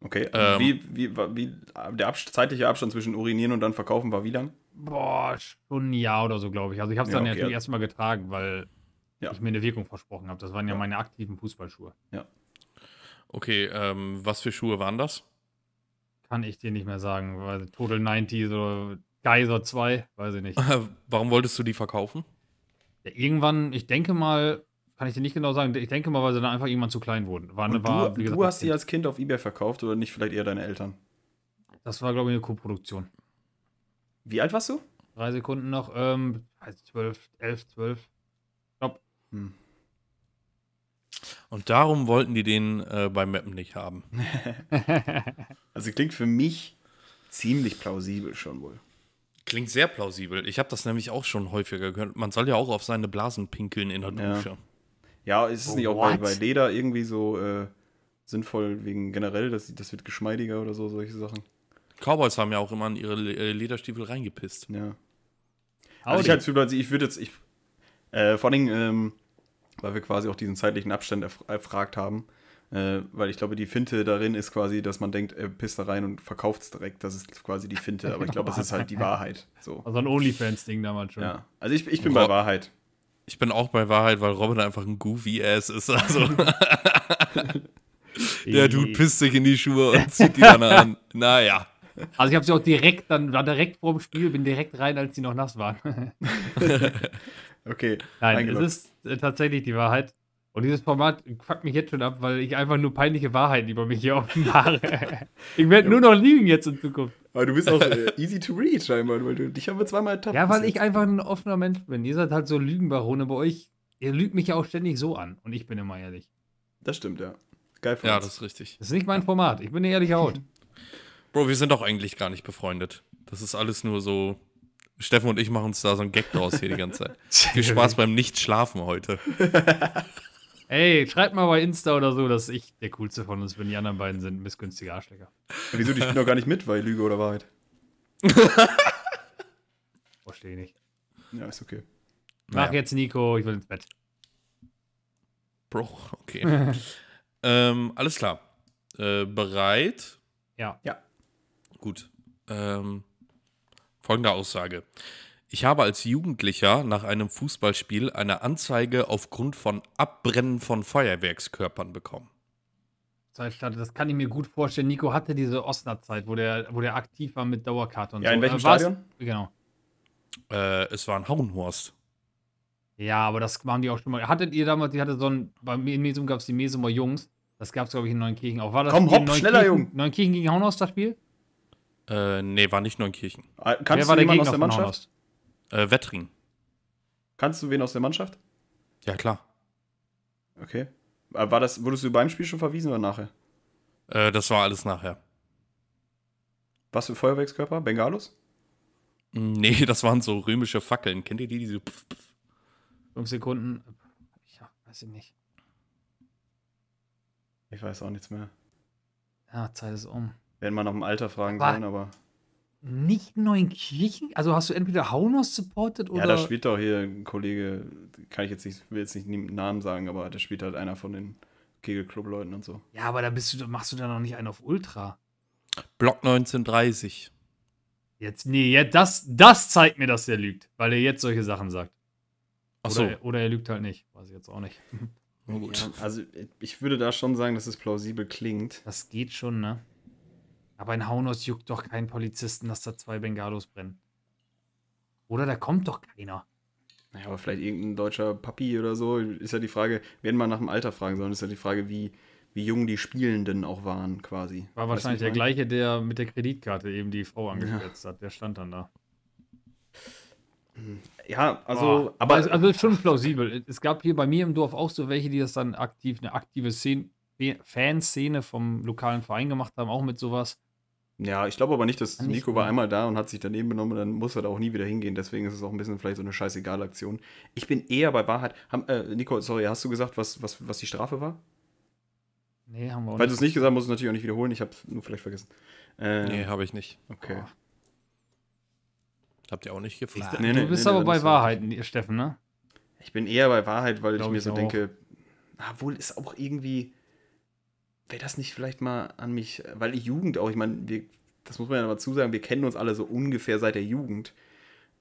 Okay, ähm, wie, wie, wie, der Abstand, zeitliche Abstand zwischen Urinieren und dann Verkaufen war wie lang? Boah, schon ein Jahr oder so, glaube ich. Also ich habe es dann ja, dann okay. natürlich erstmal getragen, weil ja. ich mir eine Wirkung versprochen habe. Das waren ja, ja, meine aktiven Fußballschuhe. Ja. Okay, ähm, was für Schuhe waren das? Kann ich dir nicht mehr sagen. Total 90 oder Geyser 2, weiß ich nicht. Warum wolltest du die verkaufen? Ja, irgendwann, ich denke mal, kann ich dir nicht genau sagen, ich denke mal, weil sie dann einfach irgendwann zu klein wurden. War, Und war, du, gesagt, du hast sie als Kind auf Ebay verkauft oder nicht vielleicht eher deine Eltern? Das war, glaube ich, eine Co-Produktion. Wie alt warst du? Drei Sekunden noch, ähm, also zwölf, elf, zwölf. Stopp. Hm. Und darum wollten die den äh, bei Mappen nicht haben. also klingt für mich ziemlich plausibel schon wohl. Klingt sehr plausibel. Ich habe das nämlich auch schon häufiger gehört. Man soll ja auch auf seine Blasen pinkeln in der Dusche. Ja, ja ist es oh, nicht auch bei, bei, Leder irgendwie so äh, sinnvoll wegen generell, dass das wird geschmeidiger oder so, solche Sachen? Cowboys haben ja auch immer in ihre äh, Lederstiefel reingepisst. Ja. Also ich, halt, ich würde jetzt, ich, äh, vor allem, ähm, weil wir quasi auch diesen zeitlichen Abstand erf erfragt haben, äh, weil ich glaube, die Finte darin ist quasi, dass man denkt, er pisst da rein und verkauft es direkt. Das ist quasi die Finte, aber ich glaube, es ist halt die Wahrheit. So. Also ein OnlyFans-Ding damals schon. Ja. Also ich, ich bin bei Wahrheit. Ich bin auch bei Wahrheit, weil Robin einfach ein Goofy-Ass ist. Also. Der Dude pisst sich in die Schuhe und zieht die dann an. Naja. Also ich habe sie auch direkt, dann war direkt vor dem Spiel, bin direkt rein, als sie noch nass waren. okay. Nein, es ist äh, tatsächlich die Wahrheit. Und dieses Format fuckt mich jetzt schon ab, weil ich einfach nur peinliche Wahrheiten über mich hier offenbare. ich werde nur noch lügen jetzt in Zukunft. Aber du bist auch äh, easy to read scheinbar, weil du dich haben wir zweimal ertappt. Ja, weil ich einfach ein offener Mensch bin. Ihr seid halt so Lügenbarone. Bei euch, ihr lügt mich ja auch ständig so an. Und ich bin immer ehrlich. Das stimmt, ja. Geil von Ja, uns. das ist richtig. Das ist nicht mein Format. Ich bin eine ehrliche Haut. Bro, wir sind doch eigentlich gar nicht befreundet. Das ist alles nur so Steffen und ich machen uns da so ein Gag draus hier die ganze Zeit. Viel Spaß beim Nichtschlafen heute. Ey, schreibt mal bei Insta oder so, dass ich der coolste von uns bin. Die anderen beiden sind missgünstige Arschlecker. wieso? Ich bin doch gar nicht mit, weil Lüge oder Wahrheit. Verstehe nicht. Ja, ist okay. Mach naja. jetzt Nico, ich will ins Bett. Bro, okay. ähm, alles klar. Äh, bereit? Ja. Ja. Gut. Ähm, folgende Aussage. Ich habe als Jugendlicher nach einem Fußballspiel eine Anzeige aufgrund von Abbrennen von Feuerwerkskörpern bekommen. Das kann ich mir gut vorstellen. Nico hatte diese Osnabrück-Zeit, wo der, wo der aktiv war mit Dauerkarte und ja, so. Ja, in welchem äh, Stadion? Genau. Äh, es war ein Hauenhorst. Ja, aber das waren die auch schon mal. Hattet ihr damals, die hatte so ein, bei Mesum gab es die Mesumer Jungs. Das gab es, glaube ich, in Neunkirchen auch. War das Komm, hopp, schneller, Jung. Neunkirchen gegen Hauenhorst, das Spiel? Äh, nee, war nicht Neunkirchen. Äh, kannst Wer war du der Gegner aus der Mannschaft? Äh, Wettring. Kannst du wen aus der Mannschaft? Ja, klar. Okay. Äh, war das, wurdest du beim Spiel schon verwiesen oder nachher? Äh, das war alles nachher. Was für Feuerwerkskörper? Bengalus? Mm, nee, das waren so römische Fackeln. Kennt ihr die, diese? So pf, Fünf Sekunden. Ja, weiß ich nicht. Ich weiß auch nichts mehr. Ja, Zeit ist um. Werden wir nach dem Alter fragen aber, sollen, aber nicht Neunkirchen? Also hast du entweder Haunus supported oder. Ja, da spielt doch hier ein Kollege, kann ich jetzt nicht, will jetzt nicht Namen sagen, aber der spielt halt einer von den Kegelclub-Leuten und so. Ja, aber da bist du, machst du da noch nicht einen auf Ultra. Block 1930. Jetzt, nee, jetzt, das, das zeigt mir, dass er lügt, weil er jetzt solche Sachen sagt. Ach so. oder, oder er lügt halt nicht. Weiß ich jetzt auch nicht. Ja, also ich würde da schon sagen, dass es plausibel klingt. Das geht schon, ne? Aber in Haunos juckt doch kein Polizisten, dass da zwei Bengalos brennen. Oder da kommt doch keiner. Naja, aber vielleicht irgendein deutscher Papi oder so. Ist ja die Frage, werden wir nach dem Alter fragen sondern ist ja die Frage, wie, wie jung die Spielenden auch waren, quasi. War wahrscheinlich der gleiche, der mit der Kreditkarte eben die Frau angesetzt ja. hat. Der stand dann da. Hm. Ja, also. Oh, aber also, also schon plausibel. Es gab hier bei mir im Dorf auch so welche, die das dann aktiv, eine aktive Szene, Fanszene vom lokalen Verein gemacht haben, auch mit sowas. Ja, ich glaube aber nicht, dass nicht Nico war einmal da und hat sich daneben benommen, und dann muss er da auch nie wieder hingehen. Deswegen ist es auch ein bisschen vielleicht so eine scheißegal Aktion. Ich bin eher bei Wahrheit. Haben, äh, Nico, sorry, hast du gesagt, was, was, was die Strafe war? Nee, haben wir auch nicht. Weil du es nicht gesagt hast, muss du natürlich auch nicht wiederholen. Ich habe es nur vielleicht vergessen. Äh, nee, habe ich nicht. Okay. Oh. Habt ihr auch nicht gefragt? nee, nee, du bist nee, aber bei Wahrheiten, halt. Steffen, ne? Ich bin eher bei Wahrheit, weil ich mir so auch. denke, obwohl ist auch irgendwie wäre das nicht vielleicht mal an mich, weil die Jugend auch, ich meine, das muss man ja mal zusagen, wir kennen uns alle so ungefähr seit der Jugend.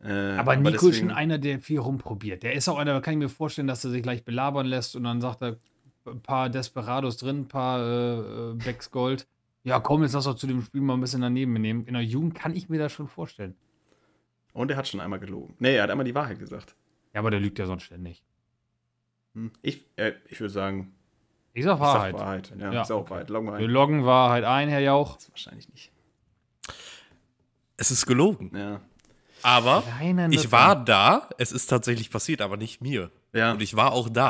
Äh, aber, aber Nico deswegen... ist schon einer, der viel rumprobiert. Der ist auch einer, da kann ich mir vorstellen, dass er sich gleich belabern lässt und dann sagt er, ein paar Desperados drin, ein paar äh, äh Becks Gold. Ja, komm, jetzt lass doch zu dem Spiel mal ein bisschen daneben nehmen. In der Jugend kann ich mir das schon vorstellen. Und er hat schon einmal gelogen. Nee, er hat einmal die Wahrheit gesagt. Ja, aber der lügt ja sonst ständig. Hm, ich, äh, ich würde sagen, ich sag Wahrheit. Ich sag Wahrheit. Ja, ja. Ich sag okay. Wahrheit. Loggen wir, wir loggen Wahrheit ein, Herr Jauch. Das wahrscheinlich nicht. Es ist gelogen. Ja. Aber ich war da, es ist tatsächlich passiert, aber nicht mir. Ja. Und ich war auch da.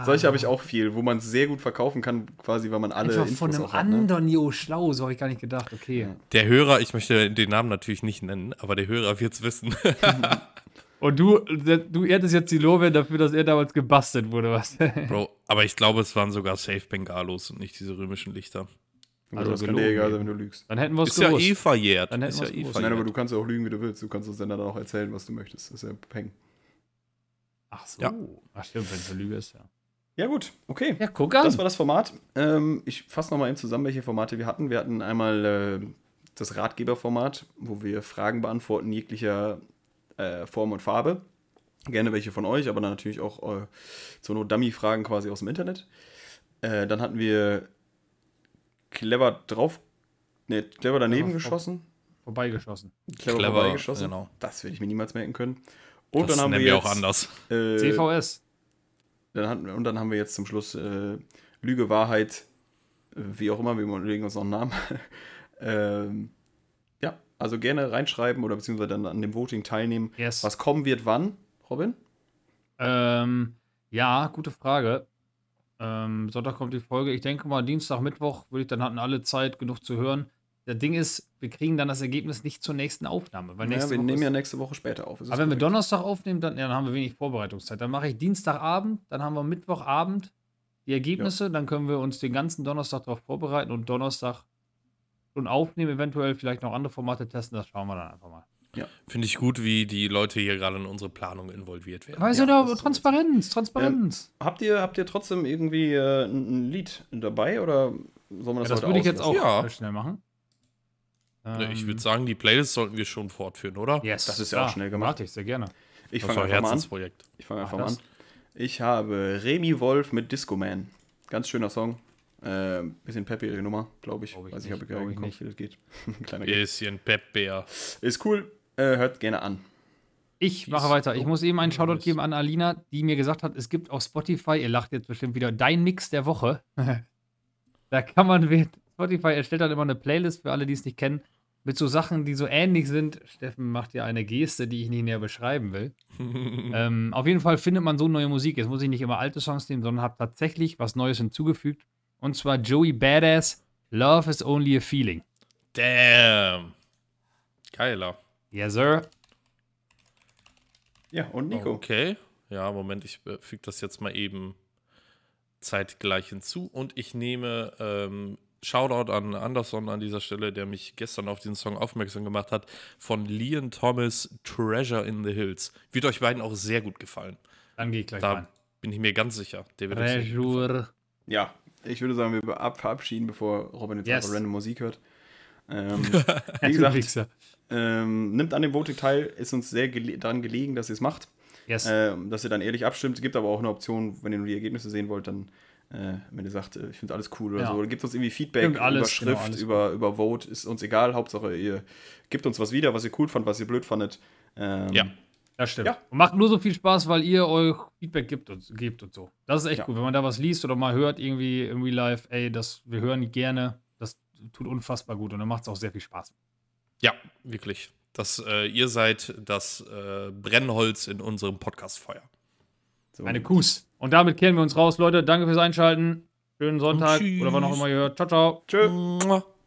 Ah. Solche habe ich auch viel, wo man es sehr gut verkaufen kann, quasi, weil man alle. Einfach Infos von einem hat, ne? anderen, jo, schlau, so habe ich gar nicht gedacht, okay. Der Hörer, ich möchte den Namen natürlich nicht nennen, aber der Hörer wird es wissen. Und du, du ehrtest jetzt die Lorbeeren dafür, dass er damals gebastelt wurde, was? Bro, aber ich glaube, es waren sogar Safe Bengalos und nicht diese römischen Lichter. Also, das kann dir egal sein, wenn du lügst. Dann hätten wir es Ist gewusst. ja eh verjährt. Dann hätten ja eh verjährt. Nein, aber du kannst ja auch lügen, wie du willst. Du kannst uns dann auch erzählen, was du möchtest. Das ist ja Peng. Ach so. Ja. Ach stimmt, wenn es eine Lüge ist, ja. Ja, gut, okay. Ja, guck an. Das war das Format. Ähm, ich fasse nochmal eben zusammen, welche Formate wir hatten. Wir hatten einmal äh, das Ratgeberformat, wo wir Fragen beantworten jeglicher äh, Form und Farbe. Gerne welche von euch, aber dann natürlich auch äh, zur Not Dummy-Fragen quasi aus dem Internet. Äh, dann hatten wir clever drauf, ne, clever daneben clever geschossen. Vorbeigeschossen. Clever, clever vorbeigeschossen. Genau. Das werde ich mir niemals merken können. Und das dann haben wir, jetzt, auch anders. Äh, CVS. Dann hatten, und dann haben wir jetzt zum Schluss äh, Lüge, Wahrheit, äh, wie auch immer, wir überlegen uns noch einen Namen. ähm, also gerne reinschreiben oder beziehungsweise dann an dem Voting teilnehmen. Yes. Was kommen wird wann, Robin? Ähm, ja, gute Frage. Ähm, Sonntag kommt die Folge. Ich denke mal, Dienstag, Mittwoch würde ich dann hatten alle Zeit, genug zu hören. Das Ding ist, wir kriegen dann das Ergebnis nicht zur nächsten Aufnahme. Weil naja, wir Woche nehmen ja nächste Woche später auf. Aber wenn korrekt. wir Donnerstag aufnehmen, dann, ja, dann, haben wir wenig Vorbereitungszeit. Dann mache ich Dienstagabend, dann haben wir Mittwochabend die Ergebnisse, ja. dann können wir uns den ganzen Donnerstag darauf vorbereiten und Donnerstag schon aufnehmen, eventuell vielleicht noch andere Formate testen, das schauen wir dann einfach mal. Ja. Finde ich gut, wie die Leute hier gerade in unsere Planung involviert werden. Weißt ja, du, Transparenz, Transparenz. Ähm, habt, ihr, habt ihr trotzdem irgendwie äh, ein, Lied dabei oder soll man das ja, Das würde ich jetzt auch ja. schnell machen. Ne, ähm, ich würde sagen, die Playlist sollten wir schon fortführen, oder? Yes, das ist ja auch schnell gemacht. ich sehr gerne. Ich fange einfach mal an. Ich fange einfach mal an. Ich habe Remy Wolf mit Disco Man. Ganz schöner Song. Äh, bisschen peppige Nummer, glaube ich. Glaub ich. Weiß nicht, ich, habe gerade geguckt, wie das geht. Kleiner bisschen peppier. Ist cool, äh, hört gerne an. Ich mache weiter. Ich muss eben einen Shoutout geben an Alina, die mir gesagt hat, es gibt auf Spotify, ihr lacht jetzt bestimmt wieder, dein Mix der Woche. da kann man, Spotify erstellt dann immer eine Playlist für alle, die es nicht kennen, mit so Sachen, die so ähnlich sind. Steffen macht ja eine Geste, die ich nicht näher beschreiben will. ähm, auf jeden Fall findet man so neue Musik. Jetzt muss ich nicht immer alte Songs nehmen, sondern habe tatsächlich was Neues hinzugefügt. Und zwar Joey Badass, Love is Only a Feeling. Damn. Geiler. Yes, sir. Ja, und Nico. Okay. Ja, Moment, ich äh, füge das jetzt mal eben zeitgleich hinzu. Und ich nehme ähm, Shoutout an Anderson an dieser Stelle, der mich gestern auf diesen Song aufmerksam gemacht hat, von Leon Thomas Treasure in the Hills. Wird euch beiden auch sehr gut gefallen. Dann gehe ich gleich da rein. Bin ich mir ganz sicher. Der wird Treasure. Ja, ich würde sagen, wir verabschieden, bevor Robin jetzt yes. einfach random Musik hört. Ähm, wie gesagt, ähm, nimmt an dem Voting teil, ist uns sehr gele daran gelegen, dass ihr es macht. Yes. Ähm, dass ihr dann ehrlich abstimmt. Es gibt aber auch eine Option, wenn ihr nur die Ergebnisse sehen wollt, dann, äh, wenn ihr sagt, äh, ich finde alles cool oder ja. so. gibt uns irgendwie Feedback genau, alles, über Schrift, genau, über, über Vote, ist uns egal. Hauptsache, ihr gebt uns was wieder, was ihr cool fand, was ihr blöd fandet. Ähm, ja. Das stimmt. Ja. Und macht nur so viel Spaß, weil ihr euch Feedback gibt und, gebt und so. Das ist echt ja. gut. Wenn man da was liest oder mal hört, irgendwie im Real Life, ey, das, wir hören gerne, das tut unfassbar gut und dann macht es auch sehr viel Spaß. Ja, wirklich. Das, äh, ihr seid das äh, Brennholz in unserem Podcastfeuer. So. Eine Kuss. Und damit kehren wir uns raus, Leute. Danke fürs Einschalten. Schönen Sonntag oder wann auch immer ihr hört. Ciao, ciao. Tschö.